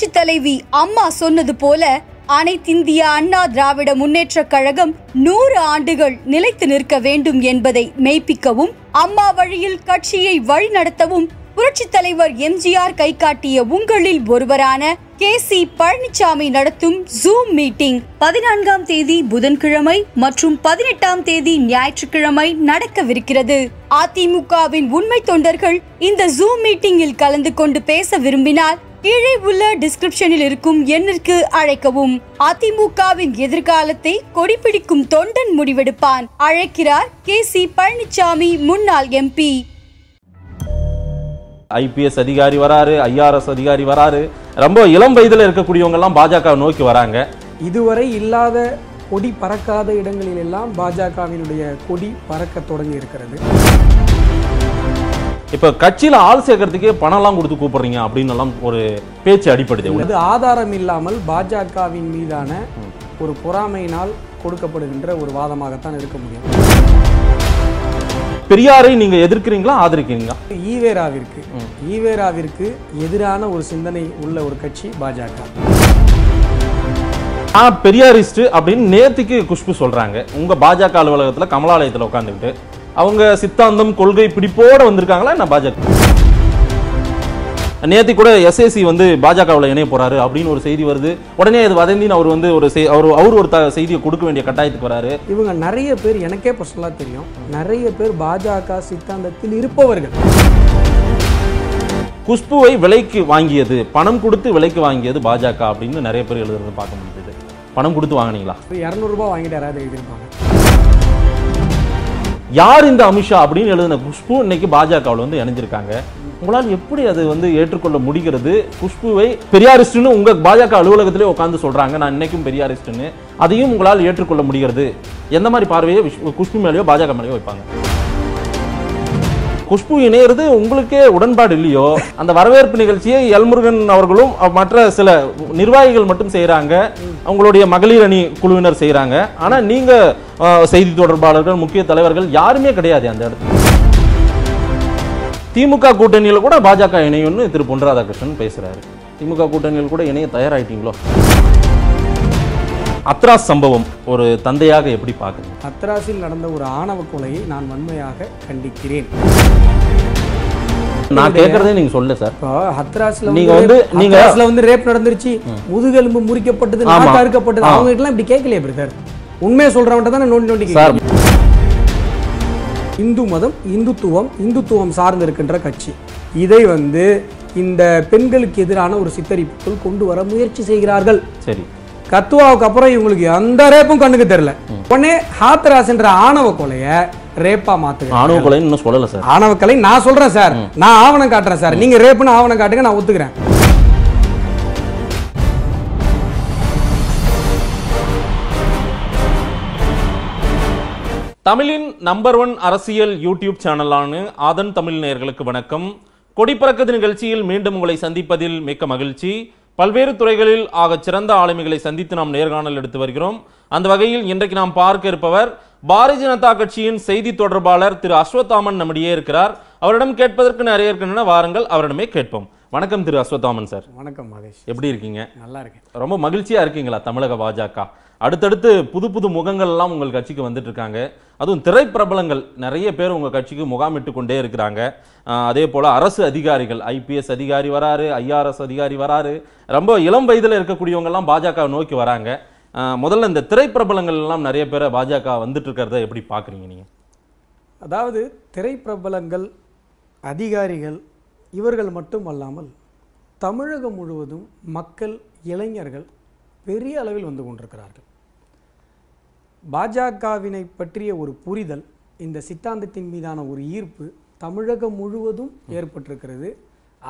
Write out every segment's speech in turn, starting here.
புரட்சி தலைவி அம்மா சொன்னது போல அனைத்திந்திய அண்ணா திராவிட முன்னேற்ற கழகம் நூறு ஆண்டுகள் நிலைத்து நிற்க வேண்டும் என்பதை மெய்ப்பிக்கவும் அம்மா வழியில் கட்சியை வழிநடத்தவும் புரட்சி தலைவர் எம்ஜிஆர் காட்டிய உங்களில் ஒருவரான கே சி பழனிசாமி நடத்தும் ஜூம் மீட்டிங் பதினான்காம் தேதி புதன்கிழமை மற்றும் பதினெட்டாம் தேதி ஞாயிற்றுக்கிழமை நடக்கவிருக்கிறது அதிமுகவின் உண்மை தொண்டர்கள் இந்த ஜூம் மீட்டிங்கில் கலந்து கொண்டு பேச விரும்பினால் கீழே உள்ள டிஸ்கிரிப்ஷனில் இருக்கும் எண்ணிற்கு அழைக்கவும் அதிமுகவின் எதிர்காலத்தை கொடிபிடிக்கும் தொண்டன் முடிவெடுப்பான் அழைக்கிறார் கே சி பழனிசாமி முன்னாள் எம்பி ஐபிஎஸ் அதிகாரி வராரு ஐஆர்எஸ் அதிகாரி வராரு ரொம்ப இளம் வயதில் இருக்கக்கூடியவங்க எல்லாம் பாஜக நோக்கி வராங்க இதுவரை இல்லாத கொடி பறக்காத இடங்களில் எல்லாம் பாஜகவினுடைய கொடி பறக்க தொடங்கி இருக்கிறது இப்போ கட்சியில் ஆள் சேர்க்கறதுக்கே பணம்லாம் கொடுத்து கூப்பிடுறீங்க அப்படின்னு எல்லாம் ஒரு பேச்சு அடிப்படுது அது ஆதாரம் இல்லாமல் பாஜகவின் மீதான ஒரு பொறாமையினால் கொடுக்கப்படுகின்ற ஒரு வாதமாகத்தான் இருக்க முடியும் பெரியாரை நீங்க எதிர்க்கிறீங்களா ஆதரிக்கிறீங்களா ஈவேராவிற்கு ஈவேராவிற்கு எதிரான ஒரு சிந்தனை உள்ள ஒரு கட்சி பாஜக பெரியாரிஸ்ட் அப்படின்னு நேத்துக்கு குஷ்பு சொல்றாங்க உங்க பாஜக அலுவலகத்தில் கமலாலயத்தில் உட்காந்துக்கிட்டு அவங்க சித்தாந்தம் கொள்கை பிடிப்போட வந்திருக்காங்களா என்ன பாஜக நேற்று கூட எஸ்ஏசி வந்து பாஜகவில் இணைய போறாரு அப்படின்னு ஒரு செய்தி வருது உடனே அது வதந்தின்னு அவர் வந்து ஒரு அவர் அவர் ஒரு செய்தியை கொடுக்க வேண்டிய கட்டாயத்துக்கு வராரு இவங்க நிறைய பேர் எனக்கே பர்சனலாக தெரியும் நிறைய பேர் பாஜக சித்தாந்தத்தில் இருப்பவர்கள் குஷ்புவை விலைக்கு வாங்கியது பணம் கொடுத்து விலைக்கு வாங்கியது பாஜக அப்படின்னு நிறைய பேர் எழுதுறது பார்க்க முடியுது பணம் கொடுத்து வாங்கினீங்களா இரநூறுபா வாங்கிட்டு யாராவது எழுதியிருப்பாங்க யார் இந்த அமித்ஷா அப்படின்னு எழுதின குஷ்பு இன்னைக்கு பாஜகவில் வந்து இணைஞ்சிருக்காங்க உங்களால் எப்படி அது வந்து ஏற்றுக்கொள்ள முடிகிறது குஷ்புவை பெரியாரிஸ்ட்னு உங்க பாஜக அலுவலகத்திலே உட்காந்து சொல்றாங்க நான் இன்னைக்கும் பெரியாரிஸ்ட்னு அதையும் உங்களால் ஏற்றுக்கொள்ள முடிகிறது எந்த மாதிரி பார்வையை குஷ்பு மேலேயோ பாஜக மேலேயோ வைப்பாங்க குஷ்பு இணையிறது உங்களுக்கே உடன்பாடு இல்லையோ அந்த வரவேற்பு நிகழ்ச்சியை எல்முருகன் அவர்களும் மற்ற சில நிர்வாகிகள் மட்டும் செய்கிறாங்க அவங்களுடைய மகளிர் அணி குழுவினர் செய்கிறாங்க ஆனால் நீங்கள் செய்தி தொடர்பாளர்கள் முக்கிய தலைவர்கள் யாருமே கிடையாது அந்த இடத்துல திமுக கூட்டணியில் கூட பாஜக இணையும்னு திரு பொன் ராதாகிருஷ்ணன் பேசுகிறாரு திமுக கூட்டணியில் கூட இணைய தயாராகிட்டீங்களோ அத்ராஸ் சம்பவம் ஒரு தந்தையாக எப்படி பார்க்குறீங்க அத்ராஸில் நடந்த ஒரு ஆணவ கொலையை நான் வன்மையாக கண்டிக்கிறேன் நான் கேட்கறதே நீங்க சொல்லு சார் ஹத்ராஸ்ல நீங்க வந்து நீங்க ஹத்ராஸ்ல வந்து ரேப் நடந்துருச்சு முதுகெலும்பு முறிக்கப்பட்டது நாக்கா அறுக்கப்பட்டது அவங்க கிட்ட இப்படி கேட்கலையே பிரதர் உண்மையை சொல்றவன்ட்ட தான் நோண்டி நோண்டி சார் இந்து மதம் இந்துத்துவம் இந்துத்துவம் சார்ந்து இருக்கின்ற கட்சி இதை வந்து இந்த பெண்களுக்கு எதிரான ஒரு சித்தரிப்புக்குள் கொண்டு வர முயற்சி செய்கிறார்கள் சரி கத்துவாவுக்கு அப்புறம் இவங்களுக்கு எந்த ரேப்பும் கண்ணுக்கு தெரியல உடனே ஹாத்ராஸ்ன்ற ஆணவ கொலைய ரேப்பா மாத்து ஆணவ கொலை இன்னும் சொல்லல சார் ஆணவ கொலை நான் சொல்றேன் சார் நான் ஆவணம் காட்டுறேன் சார் நீங்க ரேப்புன்னு ஆவணம் காட்டுங்க நான் ஒத்துக்கிறேன் தமிழின் நம்பர் ஒன் அரசியல் யூடியூப் சேனலான ஆதன் தமிழ் நேயர்களுக்கு வணக்கம் கொடிப்பறக்கது நிகழ்ச்சியில் மீண்டும் உங்களை சந்திப்பதில் மிக்க மகிழ்ச்சி பல்வேறு துறைகளில் ஆக சிறந்த ஆளுமைகளை சந்தித்து நாம் நேர்காணல் எடுத்து வருகிறோம் அந்த வகையில் இன்றைக்கு நாம் பார்க்க இருப்பவர் பாரதிய ஜனதா கட்சியின் செய்தி தொடர்பாளர் திரு அஸ்வத்தாமன் நம்மிடையே இருக்கிறார் அவரிடம் கேட்பதற்கு நிறைய இருக்கின்றன வாருங்கள் அவரிடமே கேட்போம் வணக்கம் திரு அஸ்வத்தாமன் சார் வணக்கம் மகேஷ் எப்படி இருக்கீங்க நல்லா இருக்கேன் ரொம்ப மகிழ்ச்சியா இருக்கீங்களா தமிழக பாஜக அடுத்தடுத்து புது புது முகங்கள் எல்லாம் உங்கள் கட்சிக்கு வந்துட்டு இருக்காங்க அதுவும் திரைப்பிரபலங்கள் நிறைய பேர் உங்கள் கட்சிக்கு முகாமிட்டு கொண்டே இருக்கிறாங்க அதே போல் அரசு அதிகாரிகள் ஐபிஎஸ் அதிகாரி வராரு ஐஆர்எஸ் அதிகாரி வராரு ரொம்ப இளம் வயதில் இருக்கக்கூடியவங்கெல்லாம் பாஜக நோக்கி வராங்க முதல்ல இந்த திரைப்பிரபலங்கள் எல்லாம் நிறைய பேரை பாஜக வந்துட்டு இருக்கிறத எப்படி பார்க்குறீங்க நீங்கள் அதாவது திரைப்பிரபலங்கள் அதிகாரிகள் இவர்கள் மட்டும் அல்லாமல் தமிழகம் முழுவதும் மக்கள் இளைஞர்கள் பெரிய அளவில் வந்து கொண்டிருக்கிறார்கள் பாஜகவினை பற்றிய ஒரு புரிதல் இந்த சித்தாந்தத்தின் மீதான ஒரு ஈர்ப்பு தமிழகம் முழுவதும் ஏற்பட்டிருக்கிறது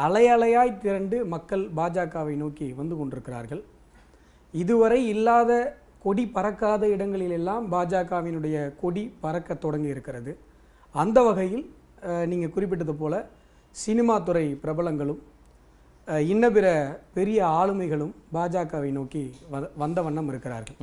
அலையலையாய் திரண்டு மக்கள் பாஜகவை நோக்கி வந்து கொண்டிருக்கிறார்கள் இதுவரை இல்லாத கொடி பறக்காத இடங்களிலெல்லாம் பாஜகவினுடைய கொடி பறக்க தொடங்கி இருக்கிறது அந்த வகையில் நீங்கள் குறிப்பிட்டது போல சினிமா துறை பிரபலங்களும் இன்ன பிற பெரிய ஆளுமைகளும் பாஜகவை நோக்கி வந்த வண்ணம் இருக்கிறார்கள்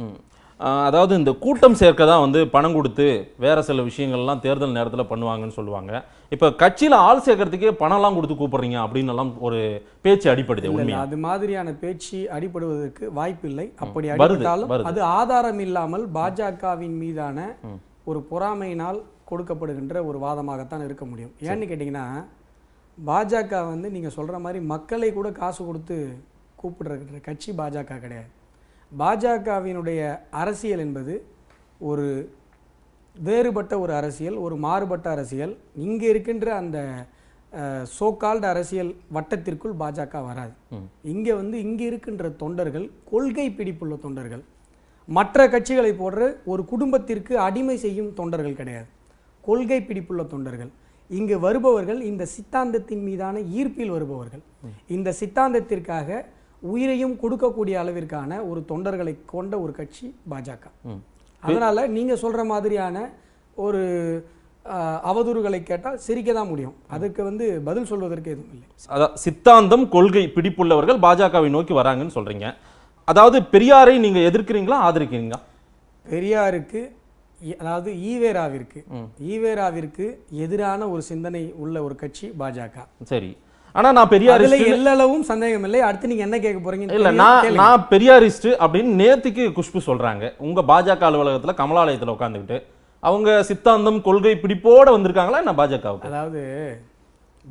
அதாவது இந்த கூட்டம் சேர்க்க தான் வந்து பணம் கொடுத்து வேறு சில விஷயங்கள்லாம் தேர்தல் நேரத்தில் பண்ணுவாங்கன்னு சொல்லுவாங்க இப்போ கட்சியில் ஆள் சேர்க்கறதுக்கே பணம்லாம் கொடுத்து கூப்பிட்றீங்க அப்படின்னு எல்லாம் ஒரு பேச்சு அடிப்படுது உண்மையா அது மாதிரியான பேச்சு அடிப்படுவதற்கு வாய்ப்பு இல்லை அப்படி அடிப்பட்டாலும் அது ஆதாரம் இல்லாமல் பாஜகவின் மீதான ஒரு பொறாமையினால் கொடுக்கப்படுகின்ற ஒரு வாதமாகத்தான் இருக்க முடியும் ஏன்னு கேட்டிங்கன்னா பாஜக வந்து நீங்கள் சொல்கிற மாதிரி மக்களை கூட காசு கொடுத்து கூப்பிடுற கட்சி பாஜக கிடையாது பாஜகவினுடைய அரசியல் என்பது ஒரு வேறுபட்ட ஒரு அரசியல் ஒரு மாறுபட்ட அரசியல் இங்கே இருக்கின்ற அந்த சோகால்டு அரசியல் வட்டத்திற்குள் பாஜக வராது இங்கே வந்து இங்கே இருக்கின்ற தொண்டர்கள் கொள்கை பிடிப்புள்ள தொண்டர்கள் மற்ற கட்சிகளை போன்ற ஒரு குடும்பத்திற்கு அடிமை செய்யும் தொண்டர்கள் கிடையாது கொள்கை பிடிப்புள்ள தொண்டர்கள் இங்கு வருபவர்கள் இந்த சித்தாந்தத்தின் மீதான ஈர்ப்பில் வருபவர்கள் இந்த சித்தாந்தத்திற்காக உயிரையும் கொடுக்கக்கூடிய அளவிற்கான ஒரு தொண்டர்களை கொண்ட ஒரு கட்சி பாஜக அதனால் நீங்கள் சொல்கிற மாதிரியான ஒரு அவதூறுகளை கேட்டால் சிரிக்க தான் முடியும் அதுக்கு வந்து பதில் சொல்வதற்கு எதுவும் இல்லை அதான் சித்தாந்தம் கொள்கை பிடிப்புள்ளவர்கள் பாஜகவை நோக்கி வராங்கன்னு சொல்கிறீங்க அதாவது பெரியாரை நீங்கள் எதிர்க்கிறீங்களா ஆதரிக்கிறீங்களா பெரியாருக்கு அதாவது ஈவேராவிற்கு ஈவேராவிற்கு எதிரான ஒரு சிந்தனை உள்ள ஒரு கட்சி பாஜக சரி ஆனா நான் பெரியார் எல்லளவும் சந்தேகம் இல்லை அடுத்து நீங்க என்ன கேட்க போறீங்க இல்ல நான் நான் பெரியாரிஸ்ட் அப்படின்னு நேத்துக்கு குஷ்பு சொல்றாங்க உங்க பாஜக அலுவலகத்துல கமலாலயத்துல உட்காந்துக்கிட்டு அவங்க சித்தாந்தம் கொள்கை பிடிப்போட வந்திருக்காங்களா என்ன பாஜகவுக்கு அதாவது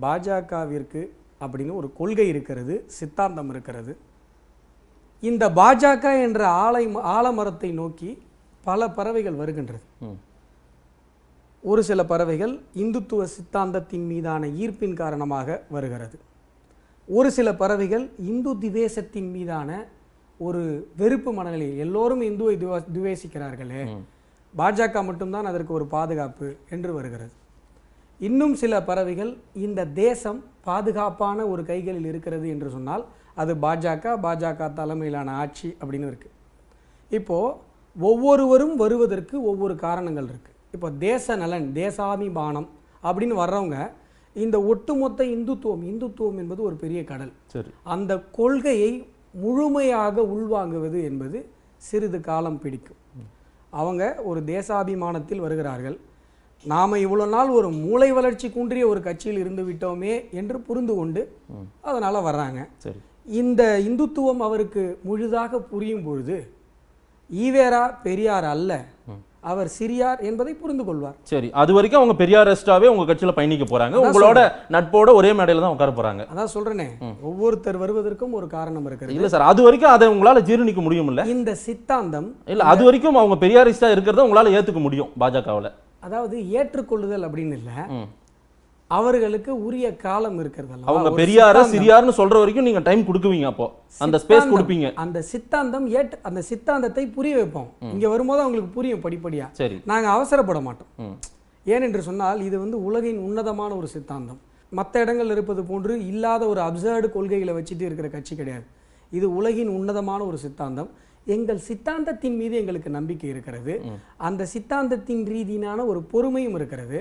பாஜகவிற்கு அப்படின்னு ஒரு கொள்கை இருக்கிறது சித்தாந்தம் இருக்கிறது இந்த பாஜக என்ற ஆலை ஆலமரத்தை நோக்கி பல பறவைகள் வருகின்றது ஒரு சில பறவைகள் இந்துத்துவ சித்தாந்தத்தின் மீதான ஈர்ப்பின் காரணமாக வருகிறது ஒரு சில பறவைகள் இந்து திவேசத்தின் மீதான ஒரு வெறுப்பு மனநிலை எல்லோரும் இந்துவை துவா துவேசிக்கிறார்களே பாஜக மட்டும்தான் அதற்கு ஒரு பாதுகாப்பு என்று வருகிறது இன்னும் சில பறவைகள் இந்த தேசம் பாதுகாப்பான ஒரு கைகளில் இருக்கிறது என்று சொன்னால் அது பாஜக பாஜக தலைமையிலான ஆட்சி அப்படின்னு இருக்குது இப்போது ஒவ்வொருவரும் வருவதற்கு ஒவ்வொரு காரணங்கள் இருக்குது இப்போ தேச நலன் தேசாபிமானம் அப்படின்னு வர்றவங்க இந்த ஒட்டுமொத்த இந்துத்துவம் இந்துத்துவம் என்பது ஒரு பெரிய கடல் சரி அந்த கொள்கையை முழுமையாக உள்வாங்குவது என்பது சிறிது காலம் பிடிக்கும் அவங்க ஒரு தேசாபிமானத்தில் வருகிறார்கள் நாம் இவ்வளோ நாள் ஒரு மூளை வளர்ச்சி குன்றிய ஒரு கட்சியில் இருந்து விட்டோமே என்று புரிந்து கொண்டு அதனால் வர்றாங்க சரி இந்த இந்துத்துவம் அவருக்கு முழுதாக புரியும் பொழுது ஈவேரா பெரியார் அல்ல அவர் சிறியார் என்பதை புரிந்து கொள்வார் சரி அது வரைக்கும் அவங்க பெரியார் ரெஸ்டாவே உங்க கட்சியில பயணிக்க போறாங்க உங்களோட நட்போட ஒரே மேடையில தான் உட்கார போறாங்க அதான் சொல்றனே ஒவ்வொருத்தர் வருவதற்கும் ஒரு காரணம் இருக்கு இல்ல சார் அது வரைக்கும் அதை உங்களால ஜீரணிக்க முடியும் இல்ல இந்த சித்தாந்தம் இல்ல அது வரைக்கும் அவங்க பெரியாரிஸ்டா இருக்கிறத உங்களால ஏத்துக்க முடியும் பாஜகவுல அதாவது ஏற்றுக்கொள்ளுதல் அப்படின்னு இல்லை அவர்களுக்கு உரிய காலம் இருக்கிறதல்ல அவங்க பெரியார சிறியார்னு சொல்ற வரைக்கும் நீங்க டைம் கொடுக்குவீங்க அப்போ அந்த ஸ்பேஸ் கொடுப்பீங்க அந்த சித்தாந்தம் ஏட் அந்த சித்தாந்தத்தை புரிய வைப்போம் இங்க வரும்போது அவங்களுக்கு புரியும் படிப்படியா சரி நாங்க அவசரப்பட மாட்டோம் ஏனென்று சொன்னால் இது வந்து உலகின் உன்னதமான ஒரு சித்தாந்தம் மற்ற இடங்கள் இருப்பது போன்று இல்லாத ஒரு அப்சர்டு கொள்கைகளை வச்சுட்டு இருக்கிற கட்சி கிடையாது இது உலகின் உன்னதமான ஒரு சித்தாந்தம் எங்கள் சித்தாந்தத்தின் மீது எங்களுக்கு நம்பிக்கை இருக்கிறது அந்த சித்தாந்தத்தின் ரீதியிலான ஒரு பொறுமையும் இருக்கிறது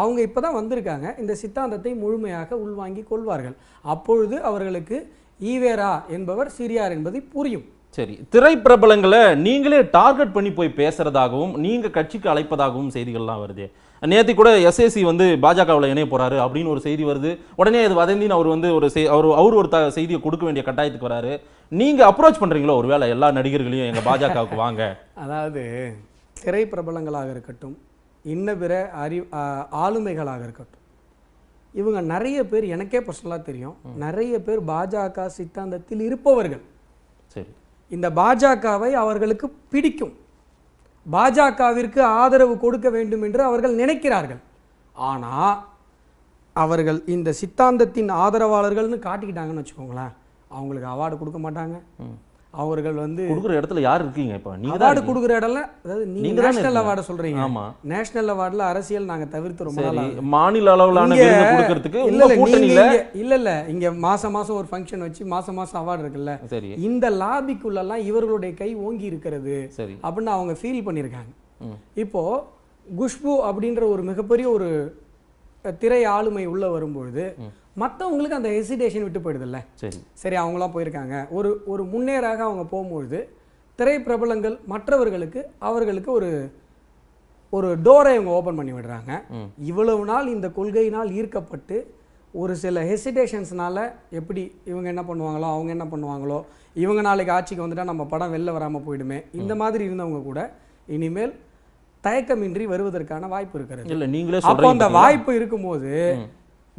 அவங்க இப்போ தான் வந்திருக்காங்க இந்த சித்தாந்தத்தை முழுமையாக உள்வாங்கி கொள்வார்கள் அப்பொழுது அவர்களுக்கு ஈவேரா என்பவர் சிரியார் என்பதை புரியும் சரி திரைப்பிரபலங்களை நீங்களே டார்கெட் பண்ணி போய் பேசுறதாகவும் நீங்க கட்சிக்கு அழைப்பதாகவும் செய்திகள்லாம் வருது நேற்று கூட எஸ்ஏசி வந்து பாஜகவில் இணைய போறாரு அப்படின்னு ஒரு செய்தி வருது உடனே அது வதந்தின்னு அவர் வந்து ஒரு அவர் அவர் ஒரு செய்தியை கொடுக்க வேண்டிய கட்டாயத்துக்கு வராரு நீங்க அப்ரோச் பண்றீங்களோ ஒருவேளை எல்லா நடிகர்களையும் எங்க பாஜகவுக்கு வாங்க அதாவது திரைப்பிரபலங்களாக இருக்கட்டும் இன்ன பிற அறி ஆளுமைகளாக இருக்கட்டும் இவங்க நிறைய பேர் எனக்கே பர்சனலாக தெரியும் நிறைய பேர் பாஜக சித்தாந்தத்தில் இருப்பவர்கள் சரி இந்த பாஜகவை அவர்களுக்கு பிடிக்கும் பாஜகவிற்கு ஆதரவு கொடுக்க வேண்டும் என்று அவர்கள் நினைக்கிறார்கள் ஆனால் அவர்கள் இந்த சித்தாந்தத்தின் ஆதரவாளர்கள்னு காட்டிக்கிட்டாங்கன்னு வச்சுக்கோங்களேன் அவங்களுக்கு அவார்டு கொடுக்க மாட்டாங்க அவர்கள் வந்து கொடுக்குற இடத்துல யார் இருக்கீங்க இப்போ நீங்கள் அவார்டு கொடுக்குற இடம்ல அதாவது நீங்கள் நேஷனல் அவார்டை சொல்கிறீங்க ஆமாம் நேஷனல் அவார்டில் அரசியல் நாங்கள் தவிர்த்து ரொம்ப நாள் மாநில அளவிலான கொடுக்கறதுக்கு இல்லை இல்லை இல்லை இல்லை இங்கே மாதம் மாதம் ஒரு ஃபங்க்ஷன் வச்சு மாதம் மாதம் அவார்டு இருக்குல்ல சரி இந்த லாபிக்குள்ளெல்லாம் இவர்களுடைய கை ஓங்கி இருக்கிறது சரி அப்படின்னு அவங்க ஃபீல் பண்ணியிருக்காங்க இப்போ குஷ்பு அப்படின்ற ஒரு மிகப்பெரிய ஒரு திரை ஆளுமை உள்ள வரும்பொழுது மற்றவங்களுக்கு அந்த ஹெசிடேஷன் விட்டு போயிடுதில்ல சரி சரி அவங்களாம் போயிருக்காங்க ஒரு ஒரு முன்னேறாக அவங்க போகும்பொழுது திரைப்பிரபலங்கள் மற்றவர்களுக்கு அவர்களுக்கு ஒரு ஒரு டோரை இவங்க ஓப்பன் பண்ணி விடுறாங்க இவ்வளவு நாள் இந்த கொள்கையினால் ஈர்க்கப்பட்டு ஒரு சில ஹெசிடேஷன்ஸ்னால எப்படி இவங்க என்ன பண்ணுவாங்களோ அவங்க என்ன பண்ணுவாங்களோ இவங்க நாளைக்கு ஆட்சிக்கு வந்துட்டால் நம்ம படம் வெளில வராமல் போயிடுமே இந்த மாதிரி இருந்தவங்க கூட இனிமேல் தயக்கமின்றி வருவதற்கான வாய்ப்பு இருக்கிறது இல்லை நீங்களே அப்போ அந்த வாய்ப்பு இருக்கும்போது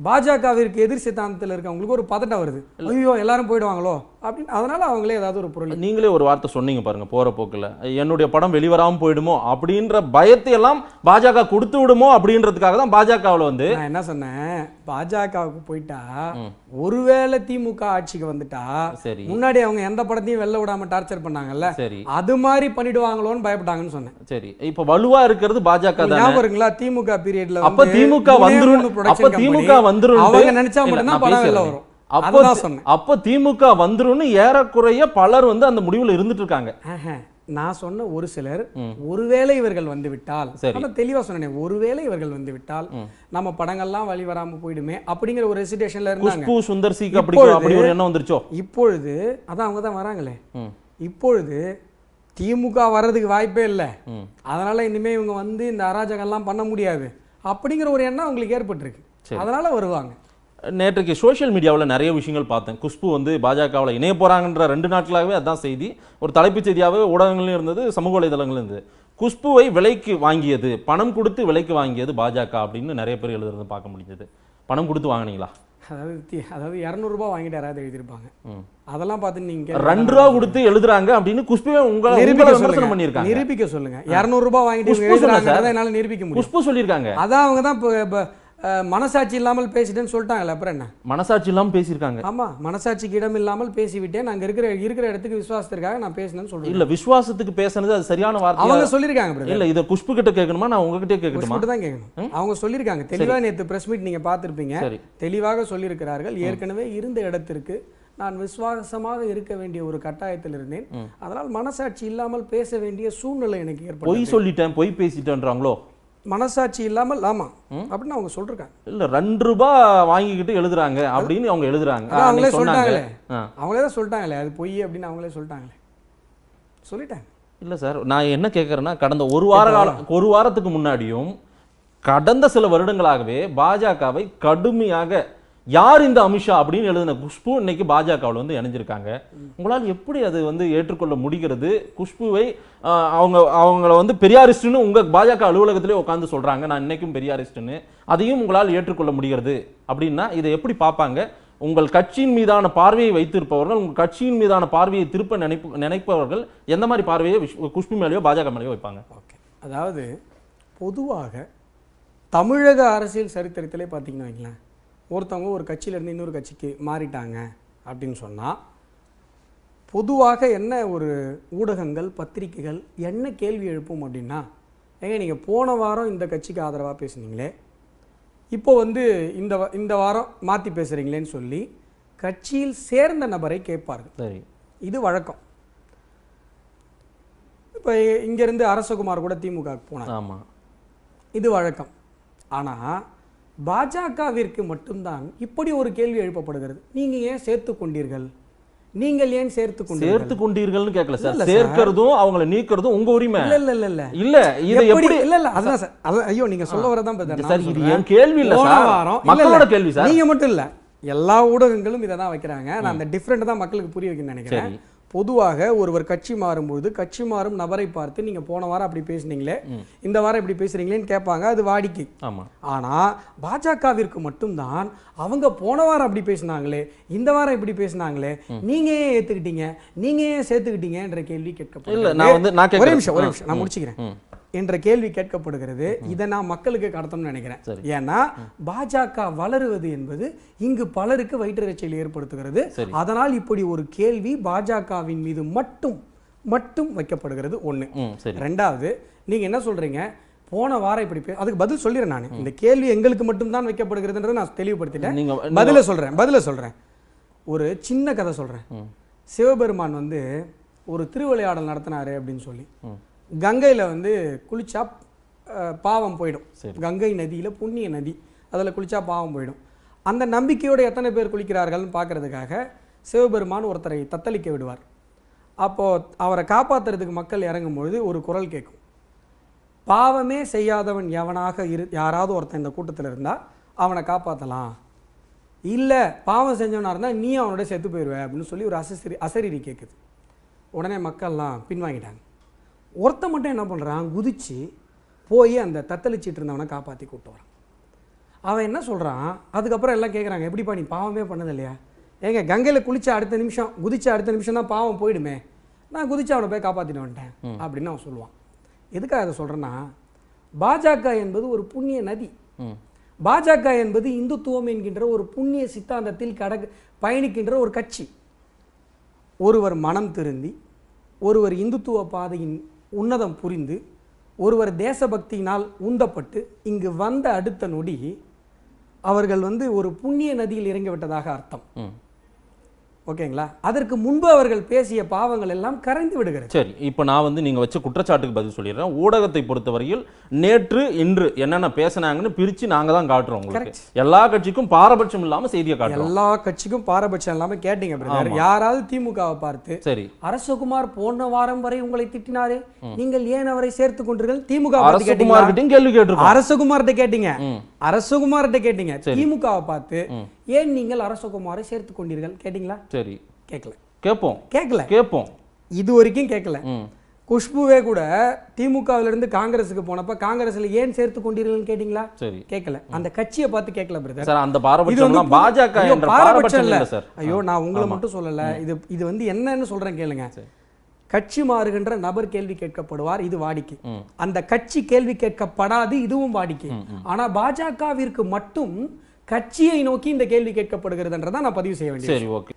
பாஜகவிற்கு எதிர் சித்தாந்தத்தில் இருக்கவங்களுக்கு ஒரு பதட்டம் வருது ஐயோ எல்லாரும் போயிடுவாங்களோ அப்படின்னு அதனால அவங்களே ஏதாவது ஒரு பொருள் நீங்களே ஒரு வார்த்தை சொன்னீங்க பாருங்க போற போக்கில் என்னுடைய படம் வெளிவராமல் போயிடுமோ அப்படின்ற பயத்தை எல்லாம் பாஜக கொடுத்து விடுமோ அப்படின்றதுக்காக தான் பாஜகவில் வந்து நான் என்ன சொன்னேன் பாஜகவுக்கு போயிட்டா ஒருவேளை திமுக ஆட்சிக்கு வந்துட்டா சரி முன்னாடி அவங்க எந்த படத்தையும் வெளில விடாம டார்ச்சர் பண்ணாங்கல்ல சரி அது மாதிரி பண்ணிடுவாங்களோன்னு பயப்பட்டாங்கன்னு சொன்னேன் சரி இப்ப வலுவா இருக்கிறது பாஜக தான் வருங்களா திமுக பீரியட்ல அப்ப திமுக வந்துரும் திமுக வந்துரும் அவங்க நினைச்சா மட்டும் தான் படம் வெளில வரும் அப்போ திமுக வந்துரும்னு ஏறக்குறைய பலர் வந்து அந்த முடிவுல இருந்துட்டு இருக்காங்க நான் சொன்ன ஒரு சிலர் ஒருவேளை இவர்கள் வந்து விட்டால் தெளிவா சொன்ன ஒருவேளை இவர்கள் வந்து விட்டால் நம்ம படங்கள்லாம் வழி வராம போயிடுமே அப்படிங்கிற ஒரு ரெசிடேஷன்ல இருந்தாங்க சுந்தர் சீக் அப்படி ஒரு எண்ணம் வந்துருச்சோ இப்பொழுது அதான் அவங்க தான் வராங்களே இப்பொழுது திமுக வர்றதுக்கு வாய்ப்பே இல்லை அதனால இனிமே இவங்க வந்து இந்த அராஜகம் எல்லாம் பண்ண முடியாது அப்படிங்கிற ஒரு எண்ணம் அவங்களுக்கு ஏற்பட்டிருக்கு அதனால வருவாங்க நேற்றைக்கு சோஷியல் மீடியாவில் நிறைய விஷயங்கள் பார்த்தேன் குஷ்பு வந்து பாஜகவில் இணைய போகிறாங்கன்ற ரெண்டு நாட்களாகவே அதான் செய்தி ஒரு தலைப்புச் செய்தியாகவே ஊடகங்களும் இருந்தது சமூக வலைதளங்களும் இருந்தது குஷ்புவை விலைக்கு வாங்கியது பணம் கொடுத்து விலைக்கு வாங்கியது பாஜக அப்படின்னு நிறைய பேர் எழுதுறது பார்க்க முடிஞ்சது பணம் கொடுத்து வாங்கினீங்களா அதாவது அதாவது இரநூறுபா வாங்கிட்டு யாராவது எழுதியிருப்பாங்க அதெல்லாம் பார்த்து நீங்க ரெண்டு ரூபா கொடுத்து எழுதுறாங்க அப்படின்னு குஷ்புவே உங்களை விமர்சனம் பண்ணியிருக்காங்க நிரூபிக்க சொல்லுங்க இரநூறுபா வாங்கிட்டு எழுதுறாங்க அதை என்னால் நிரூபிக்க முடியும் குஷ்பு சொல்லியிருக்காங்க அதான் அவங்க தான் இப்போ மனசாட்சி இல்லாமல் பேசிட்டேன்னு சொல்லிட்டாங்கல்ல அப்புறம் என்ன மனசாட்சி இல்லாமல் பேசியிருக்காங்க ஆமாம் மனசாட்சிக்கு இடம் இல்லாமல் பேசிவிட்டேன் நாங்கள் இருக்கிற இருக்கிற இடத்துக்கு விசுவாசத்திற்காக நான் பேசினேன்னு சொல்கிறேன் இல்லை விசுவாசத்துக்கு பேசுனது அது சரியான வார்த்தை அவங்க சொல்லியிருக்காங்க இல்லை இதை குஷ்பு கிட்ட கேட்கணுமா நான் உங்ககிட்ட கேட்கணுமா தான் கேட்கணும் அவங்க சொல்லியிருக்காங்க தெளிவாக நேற்று ப்ரெஸ் மீட் நீங்கள் பார்த்துருப்பீங்க தெளிவாக சொல்லியிருக்கிறார்கள் ஏற்கனவே இருந்த இடத்திற்கு நான் விசுவாசமாக இருக்க வேண்டிய ஒரு கட்டாயத்தில் இருந்தேன் அதனால் மனசாட்சி இல்லாமல் பேச வேண்டிய சூழ்நிலை எனக்கு ஏற்படும் பொய் சொல்லிட்டேன் பொய் பேசிட்டேன்றாங்களோ மனசாட்சி இல்லாமல் ஆமாம் அப்படின்னு அவங்க சொல்றாங்க இல்ல ரெண்டு ரூபாய் வாங்கிக்கிட்டு எழுதுறாங்க அப்படின்னு அவங்க எழுதுறாங்க அவங்களே சொல்லிட்டாங்களே அவங்களே தான் சொல்லிட்டாங்களே அது பொய் அப்படின்னு அவங்களே சொல்லிட்டாங்களே சொல்லிட்டாங்க இல்லை சார் நான் என்ன கேட்குறேன்னா கடந்த ஒரு வார காலம் ஒரு வாரத்துக்கு முன்னாடியும் கடந்த சில வருடங்களாகவே பாஜகவை கடுமையாக யார் இந்த அமித்ஷா அப்படின்னு எழுதின குஷ்பு இன்னைக்கு பாஜகவில் வந்து இணைஞ்சிருக்காங்க உங்களால் எப்படி அது வந்து ஏற்றுக்கொள்ள முடிகிறது குஷ்புவை அவங்க அவங்கள வந்து பெரியாரிஸ்ட்னு உங்கள் பாஜக அலுவலகத்திலே உட்காந்து சொல்கிறாங்க நான் இன்னைக்கும் பெரியாரிஸ்ட்னு அதையும் உங்களால் ஏற்றுக்கொள்ள முடிகிறது அப்படின்னா இதை எப்படி பார்ப்பாங்க உங்கள் கட்சியின் மீதான பார்வையை வைத்திருப்பவர்கள் உங்கள் கட்சியின் மீதான பார்வையை திருப்ப நினைப்பு நினைப்பவர்கள் எந்த மாதிரி பார்வையை குஷ்பு மேலேயோ பாஜக மேலேயோ வைப்பாங்க ஓகே அதாவது பொதுவாக தமிழக அரசியல் சரித்திரத்திலே பார்த்தீங்கன்னா ஒருத்தவங்க ஒரு கட்சியிலேருந்து இன்னொரு கட்சிக்கு மாறிட்டாங்க அப்படின்னு சொன்னால் பொதுவாக என்ன ஒரு ஊடகங்கள் பத்திரிகைகள் என்ன கேள்வி எழுப்பும் அப்படின்னா ஏங்க நீங்கள் போன வாரம் இந்த கட்சிக்கு ஆதரவாக பேசுனீங்களே இப்போ வந்து இந்த இந்த வாரம் மாற்றி பேசுகிறீங்களேன்னு சொல்லி கட்சியில் சேர்ந்த நபரை கேட்பார்கள் சரி இது வழக்கம் இப்போ இங்கேருந்து அரசகுமார் கூட திமுக போனார் ஆமாம் இது வழக்கம் ஆனால் பாஜகவிற்கு மட்டும்தான் இப்படி ஒரு கேள்வி எழுப்பப்படுகிறது நீங்க ஏன் சேர்த்து கொண்டீர்கள் நீங்கள் ஏன் சேர்த்து கொண்டு சேர்த்து கொண்டீர்கள் கேட்கல சார் சேர்க்கிறதும் அவங்கள நீக்கிறதும் உங்க உரிமை இல்ல இல்ல இல்ல இல்ல இல்ல இது எப்படி இல்ல இல்ல அதான் சார் ஐயோ நீங்க சொல்ல வரதான் சார் இது என் கேள்வி இல்ல சார் வாரம் மக்களோட கேள்வி சார் நீங்க மட்டும் இல்ல எல்லா ஊடகங்களும் இதை தான் வைக்கிறாங்க நான் அந்த டிஃப்ரெண்ட் தான் மக்களுக்கு புரிய வைக்கணும்னு நினைக்கிறேன் பொதுவாக ஒருவர் கட்சி மாறும்பொழுது கட்சி மாறும் நபரை பார்த்து நீங்க போன வாரம் அப்படி பேசுனீங்களே இந்த வாரம் இப்படி பேசுறீங்களேன்னு கேட்பாங்க அது வாடிக்கை ஆனா பாஜகவிற்கு மட்டும்தான் அவங்க போன வாரம் அப்படி பேசினாங்களே இந்த வாரம் இப்படி பேசினாங்களே நீங்க ஏன் ஏத்துக்கிட்டீங்க நீங்க ஏன் சேர்த்துக்கிட்டீங்க என்ற கேள்வி கேட்கப்படும் ஒரு நிமிஷம் ஒரு நிமிஷம் நான் முடிச்சுக்கிறேன் என்ற கேள்வி கேட்கப்படுகிறது இதை நான் மக்களுக்கு கடத்தணும்னு நினைக்கிறேன் ஏன்னா பாஜக வளருவது என்பது இங்கு பலருக்கு வயிற்றுச்சல் ஏற்படுத்துகிறது அதனால் இப்படி ஒரு கேள்வி பாஜகவின் மீது மட்டும் மட்டும் வைக்கப்படுகிறது ஒன்று ரெண்டாவது நீங்க என்ன சொல்றீங்க போன வாரம் இப்படி அதுக்கு பதில் சொல்லிடுறேன் நான் இந்த கேள்வி எங்களுக்கு மட்டும் தான் வைக்கப்படுகிறது நான் தெளிவுபடுத்திட்டேன் பதில சொல்றேன் பதில சொல்றேன் ஒரு சின்ன கதை சொல்றேன் சிவபெருமான் வந்து ஒரு திருவிளையாடல் நடத்தினாரு அப்படின்னு சொல்லி கங்கையில் வந்து குளிச்சா பாவம் போயிடும் கங்கை நதியில் புண்ணிய நதி அதில் குளிச்சா பாவம் போயிடும் அந்த நம்பிக்கையோடு எத்தனை பேர் குளிக்கிறார்கள்னு பார்க்குறதுக்காக சிவபெருமான் ஒருத்தரை தத்தளிக்க விடுவார் அப்போது அவரை காப்பாற்றுறதுக்கு மக்கள் இறங்கும் பொழுது ஒரு குரல் கேட்கும் பாவமே செய்யாதவன் எவனாக இரு யாராவது ஒருத்தன் இந்த கூட்டத்தில் இருந்தால் அவனை காப்பாற்றலாம் இல்லை பாவம் செஞ்சவனாக இருந்தால் நீ அவனோட செத்து போயிடுவே அப்படின்னு சொல்லி ஒரு அசசரி அசரீரி கேட்குது உடனே மக்கள்லாம் பின்வாங்கிட்டாங்க ஒருத்தன் மட்டும் என்ன பண்ணுறான் குதித்து போய் அந்த தத்தளிச்சிட்டு இருந்தவனை காப்பாற்றி கூப்பிட்டு வரான் அவன் என்ன சொல்கிறான் அதுக்கப்புறம் எல்லாம் கேட்குறாங்க எப்படிப்பா நீ பாவமே பண்ணது இல்லையா ஏங்க கங்கையில் குளித்த அடுத்த நிமிஷம் குதித்த அடுத்த நிமிஷம் தான் பாவம் போயிடுமே நான் குதிச்சு அவனை போய் காப்பாற்றிட்டு வந்துட்டேன் அப்படின்னு அவன் சொல்லுவான் எதுக்காக அதை சொல்கிறேன்னா பாஜக என்பது ஒரு புண்ணிய நதி பாஜக என்பது இந்துத்துவம் என்கின்ற ஒரு புண்ணிய சித்தாந்தத்தில் கடக் பயணிக்கின்ற ஒரு கட்சி ஒருவர் மனம் திருந்தி ஒருவர் இந்துத்துவ பாதையின் உன்னதம் புரிந்து ஒருவர் தேசபக்தியினால் உந்தப்பட்டு இங்கு வந்த அடுத்த நொடி அவர்கள் வந்து ஒரு புண்ணிய நதியில் இறங்கிவிட்டதாக அர்த்தம் ஓகேங்களா அதற்கு முன்பு அவர்கள் பேசிய பாவங்கள் எல்லாம் கரைந்து விடுகிறது சரி இப்போ நான் வந்து நீங்கள் வச்ச குற்றச்சாட்டுக்கு பதில் சொல்லிடுறேன் ஊடகத்தை பொறுத்தவரையில் நேற்று இன்று என்னென்ன பேசினாங்கன்னு பிரித்து நாங்கள் தான் காட்டுறோம் உங்களுக்கு எல்லா கட்சிக்கும் பாரபட்சம் இல்லாமல் செய்தியை காட்டுறோம் எல்லா கட்சிக்கும் பாரபட்சம் இல்லாமல் கேட்டீங்க பிரதர் யாராவது திமுகவை பார்த்து சரி அரசகுமார் போன வாரம் வரை உங்களை திட்டினாரே நீங்கள் ஏன் அவரை சேர்த்து கொண்டீர்கள் திமுக அரசகுமார் கேள்வி கேட்டிருக்கோம் அரசகுமார்கிட்ட கேட்டீங்க அரசகுமார்கிட்ட கேட்டீங்க திமுகவை பார்த்து ஏன் நீங்கள் அரசகுமாரை சேர்த்து கொண்டீர்கள் கேட்டீங்களா சரி கேட்கல கேட்போம் கேட்கல கேட்போம் இது வரைக்கும் கேட்கல குஷ்புவே கூட இருந்து காங்கிரஸுக்கு போனப்ப காங்கிரஸ்ல ஏன் சேர்த்து கொண்டீர்கள் கேட்டீங்களா சரி கேட்கல அந்த கட்சியை பார்த்து கேட்கல பிரதர் அந்த பாரபட்சம் பாஜக பாரபட்சம் இல்ல ஐயோ நான் உங்களை மட்டும் சொல்லல இது இது வந்து என்னன்னு சொல்றேன் கேளுங்க கட்சி மாறுகின்ற நபர் கேள்வி கேட்கப்படுவார் இது வாடிக்கை அந்த கட்சி கேள்வி கேட்கப்படாது இதுவும் வாடிக்கை ஆனா பாஜகவிற்கு மட்டும் கட்சியை நோக்கி இந்த கேள்வி என்றுதான் நான் பதிவு செய்ய வேண்டியது ஓகே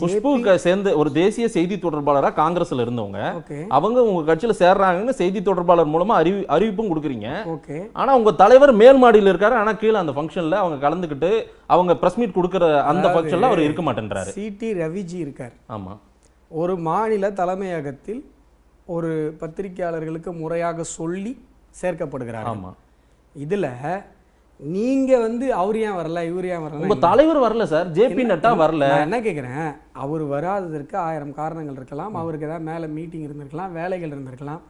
குஷ்புக்கு சேர்ந்து ஒரு தேசிய செய்தி தொடர்பாளராக காங்கிரஸ்ல இருந்தவங்க அவங்க உங்க கட்சியில சேர்றாங்கன்னு செய்தி தொடர்பாளர் மூலமா அறிவி அறிவிப்பும் கொடுக்குறீங்க ஆனா உங்க தலைவர் மேல் மாடியில் இருக்காரு ஆனா கீழே அந்த ஃபங்க்ஷன்ல அவங்க கலந்துகிட்டு அவங்க பிரஸ் மீட் கொடுக்குற அந்த ஃபங்க்ஷன்ல அவர் இருக்க மாட்டேன்றாரு சிடி ரவிஜி இருக்காரு ஆமா ஒரு மாநில தலைமையகத்தில் ஒரு பத்திரிகையாளர்களுக்கு முறையாக சொல்லி சேர்க்கப்படுகிறார் ஆமாம் இதில் நீங்கள் வந்து அவர் ஏன் வரல இவர் ஏன் வரல உங்கள் தலைவர் வரல சார் ஜேபி நட்டா வரல என்ன கேட்குறேன் அவர் வராததற்கு ஆயிரம் காரணங்கள் இருக்கலாம் அவருக்கு ஏதாவது மேலே மீட்டிங் இருந்திருக்கலாம் வேலைகள் இருந்திருக்கலாம்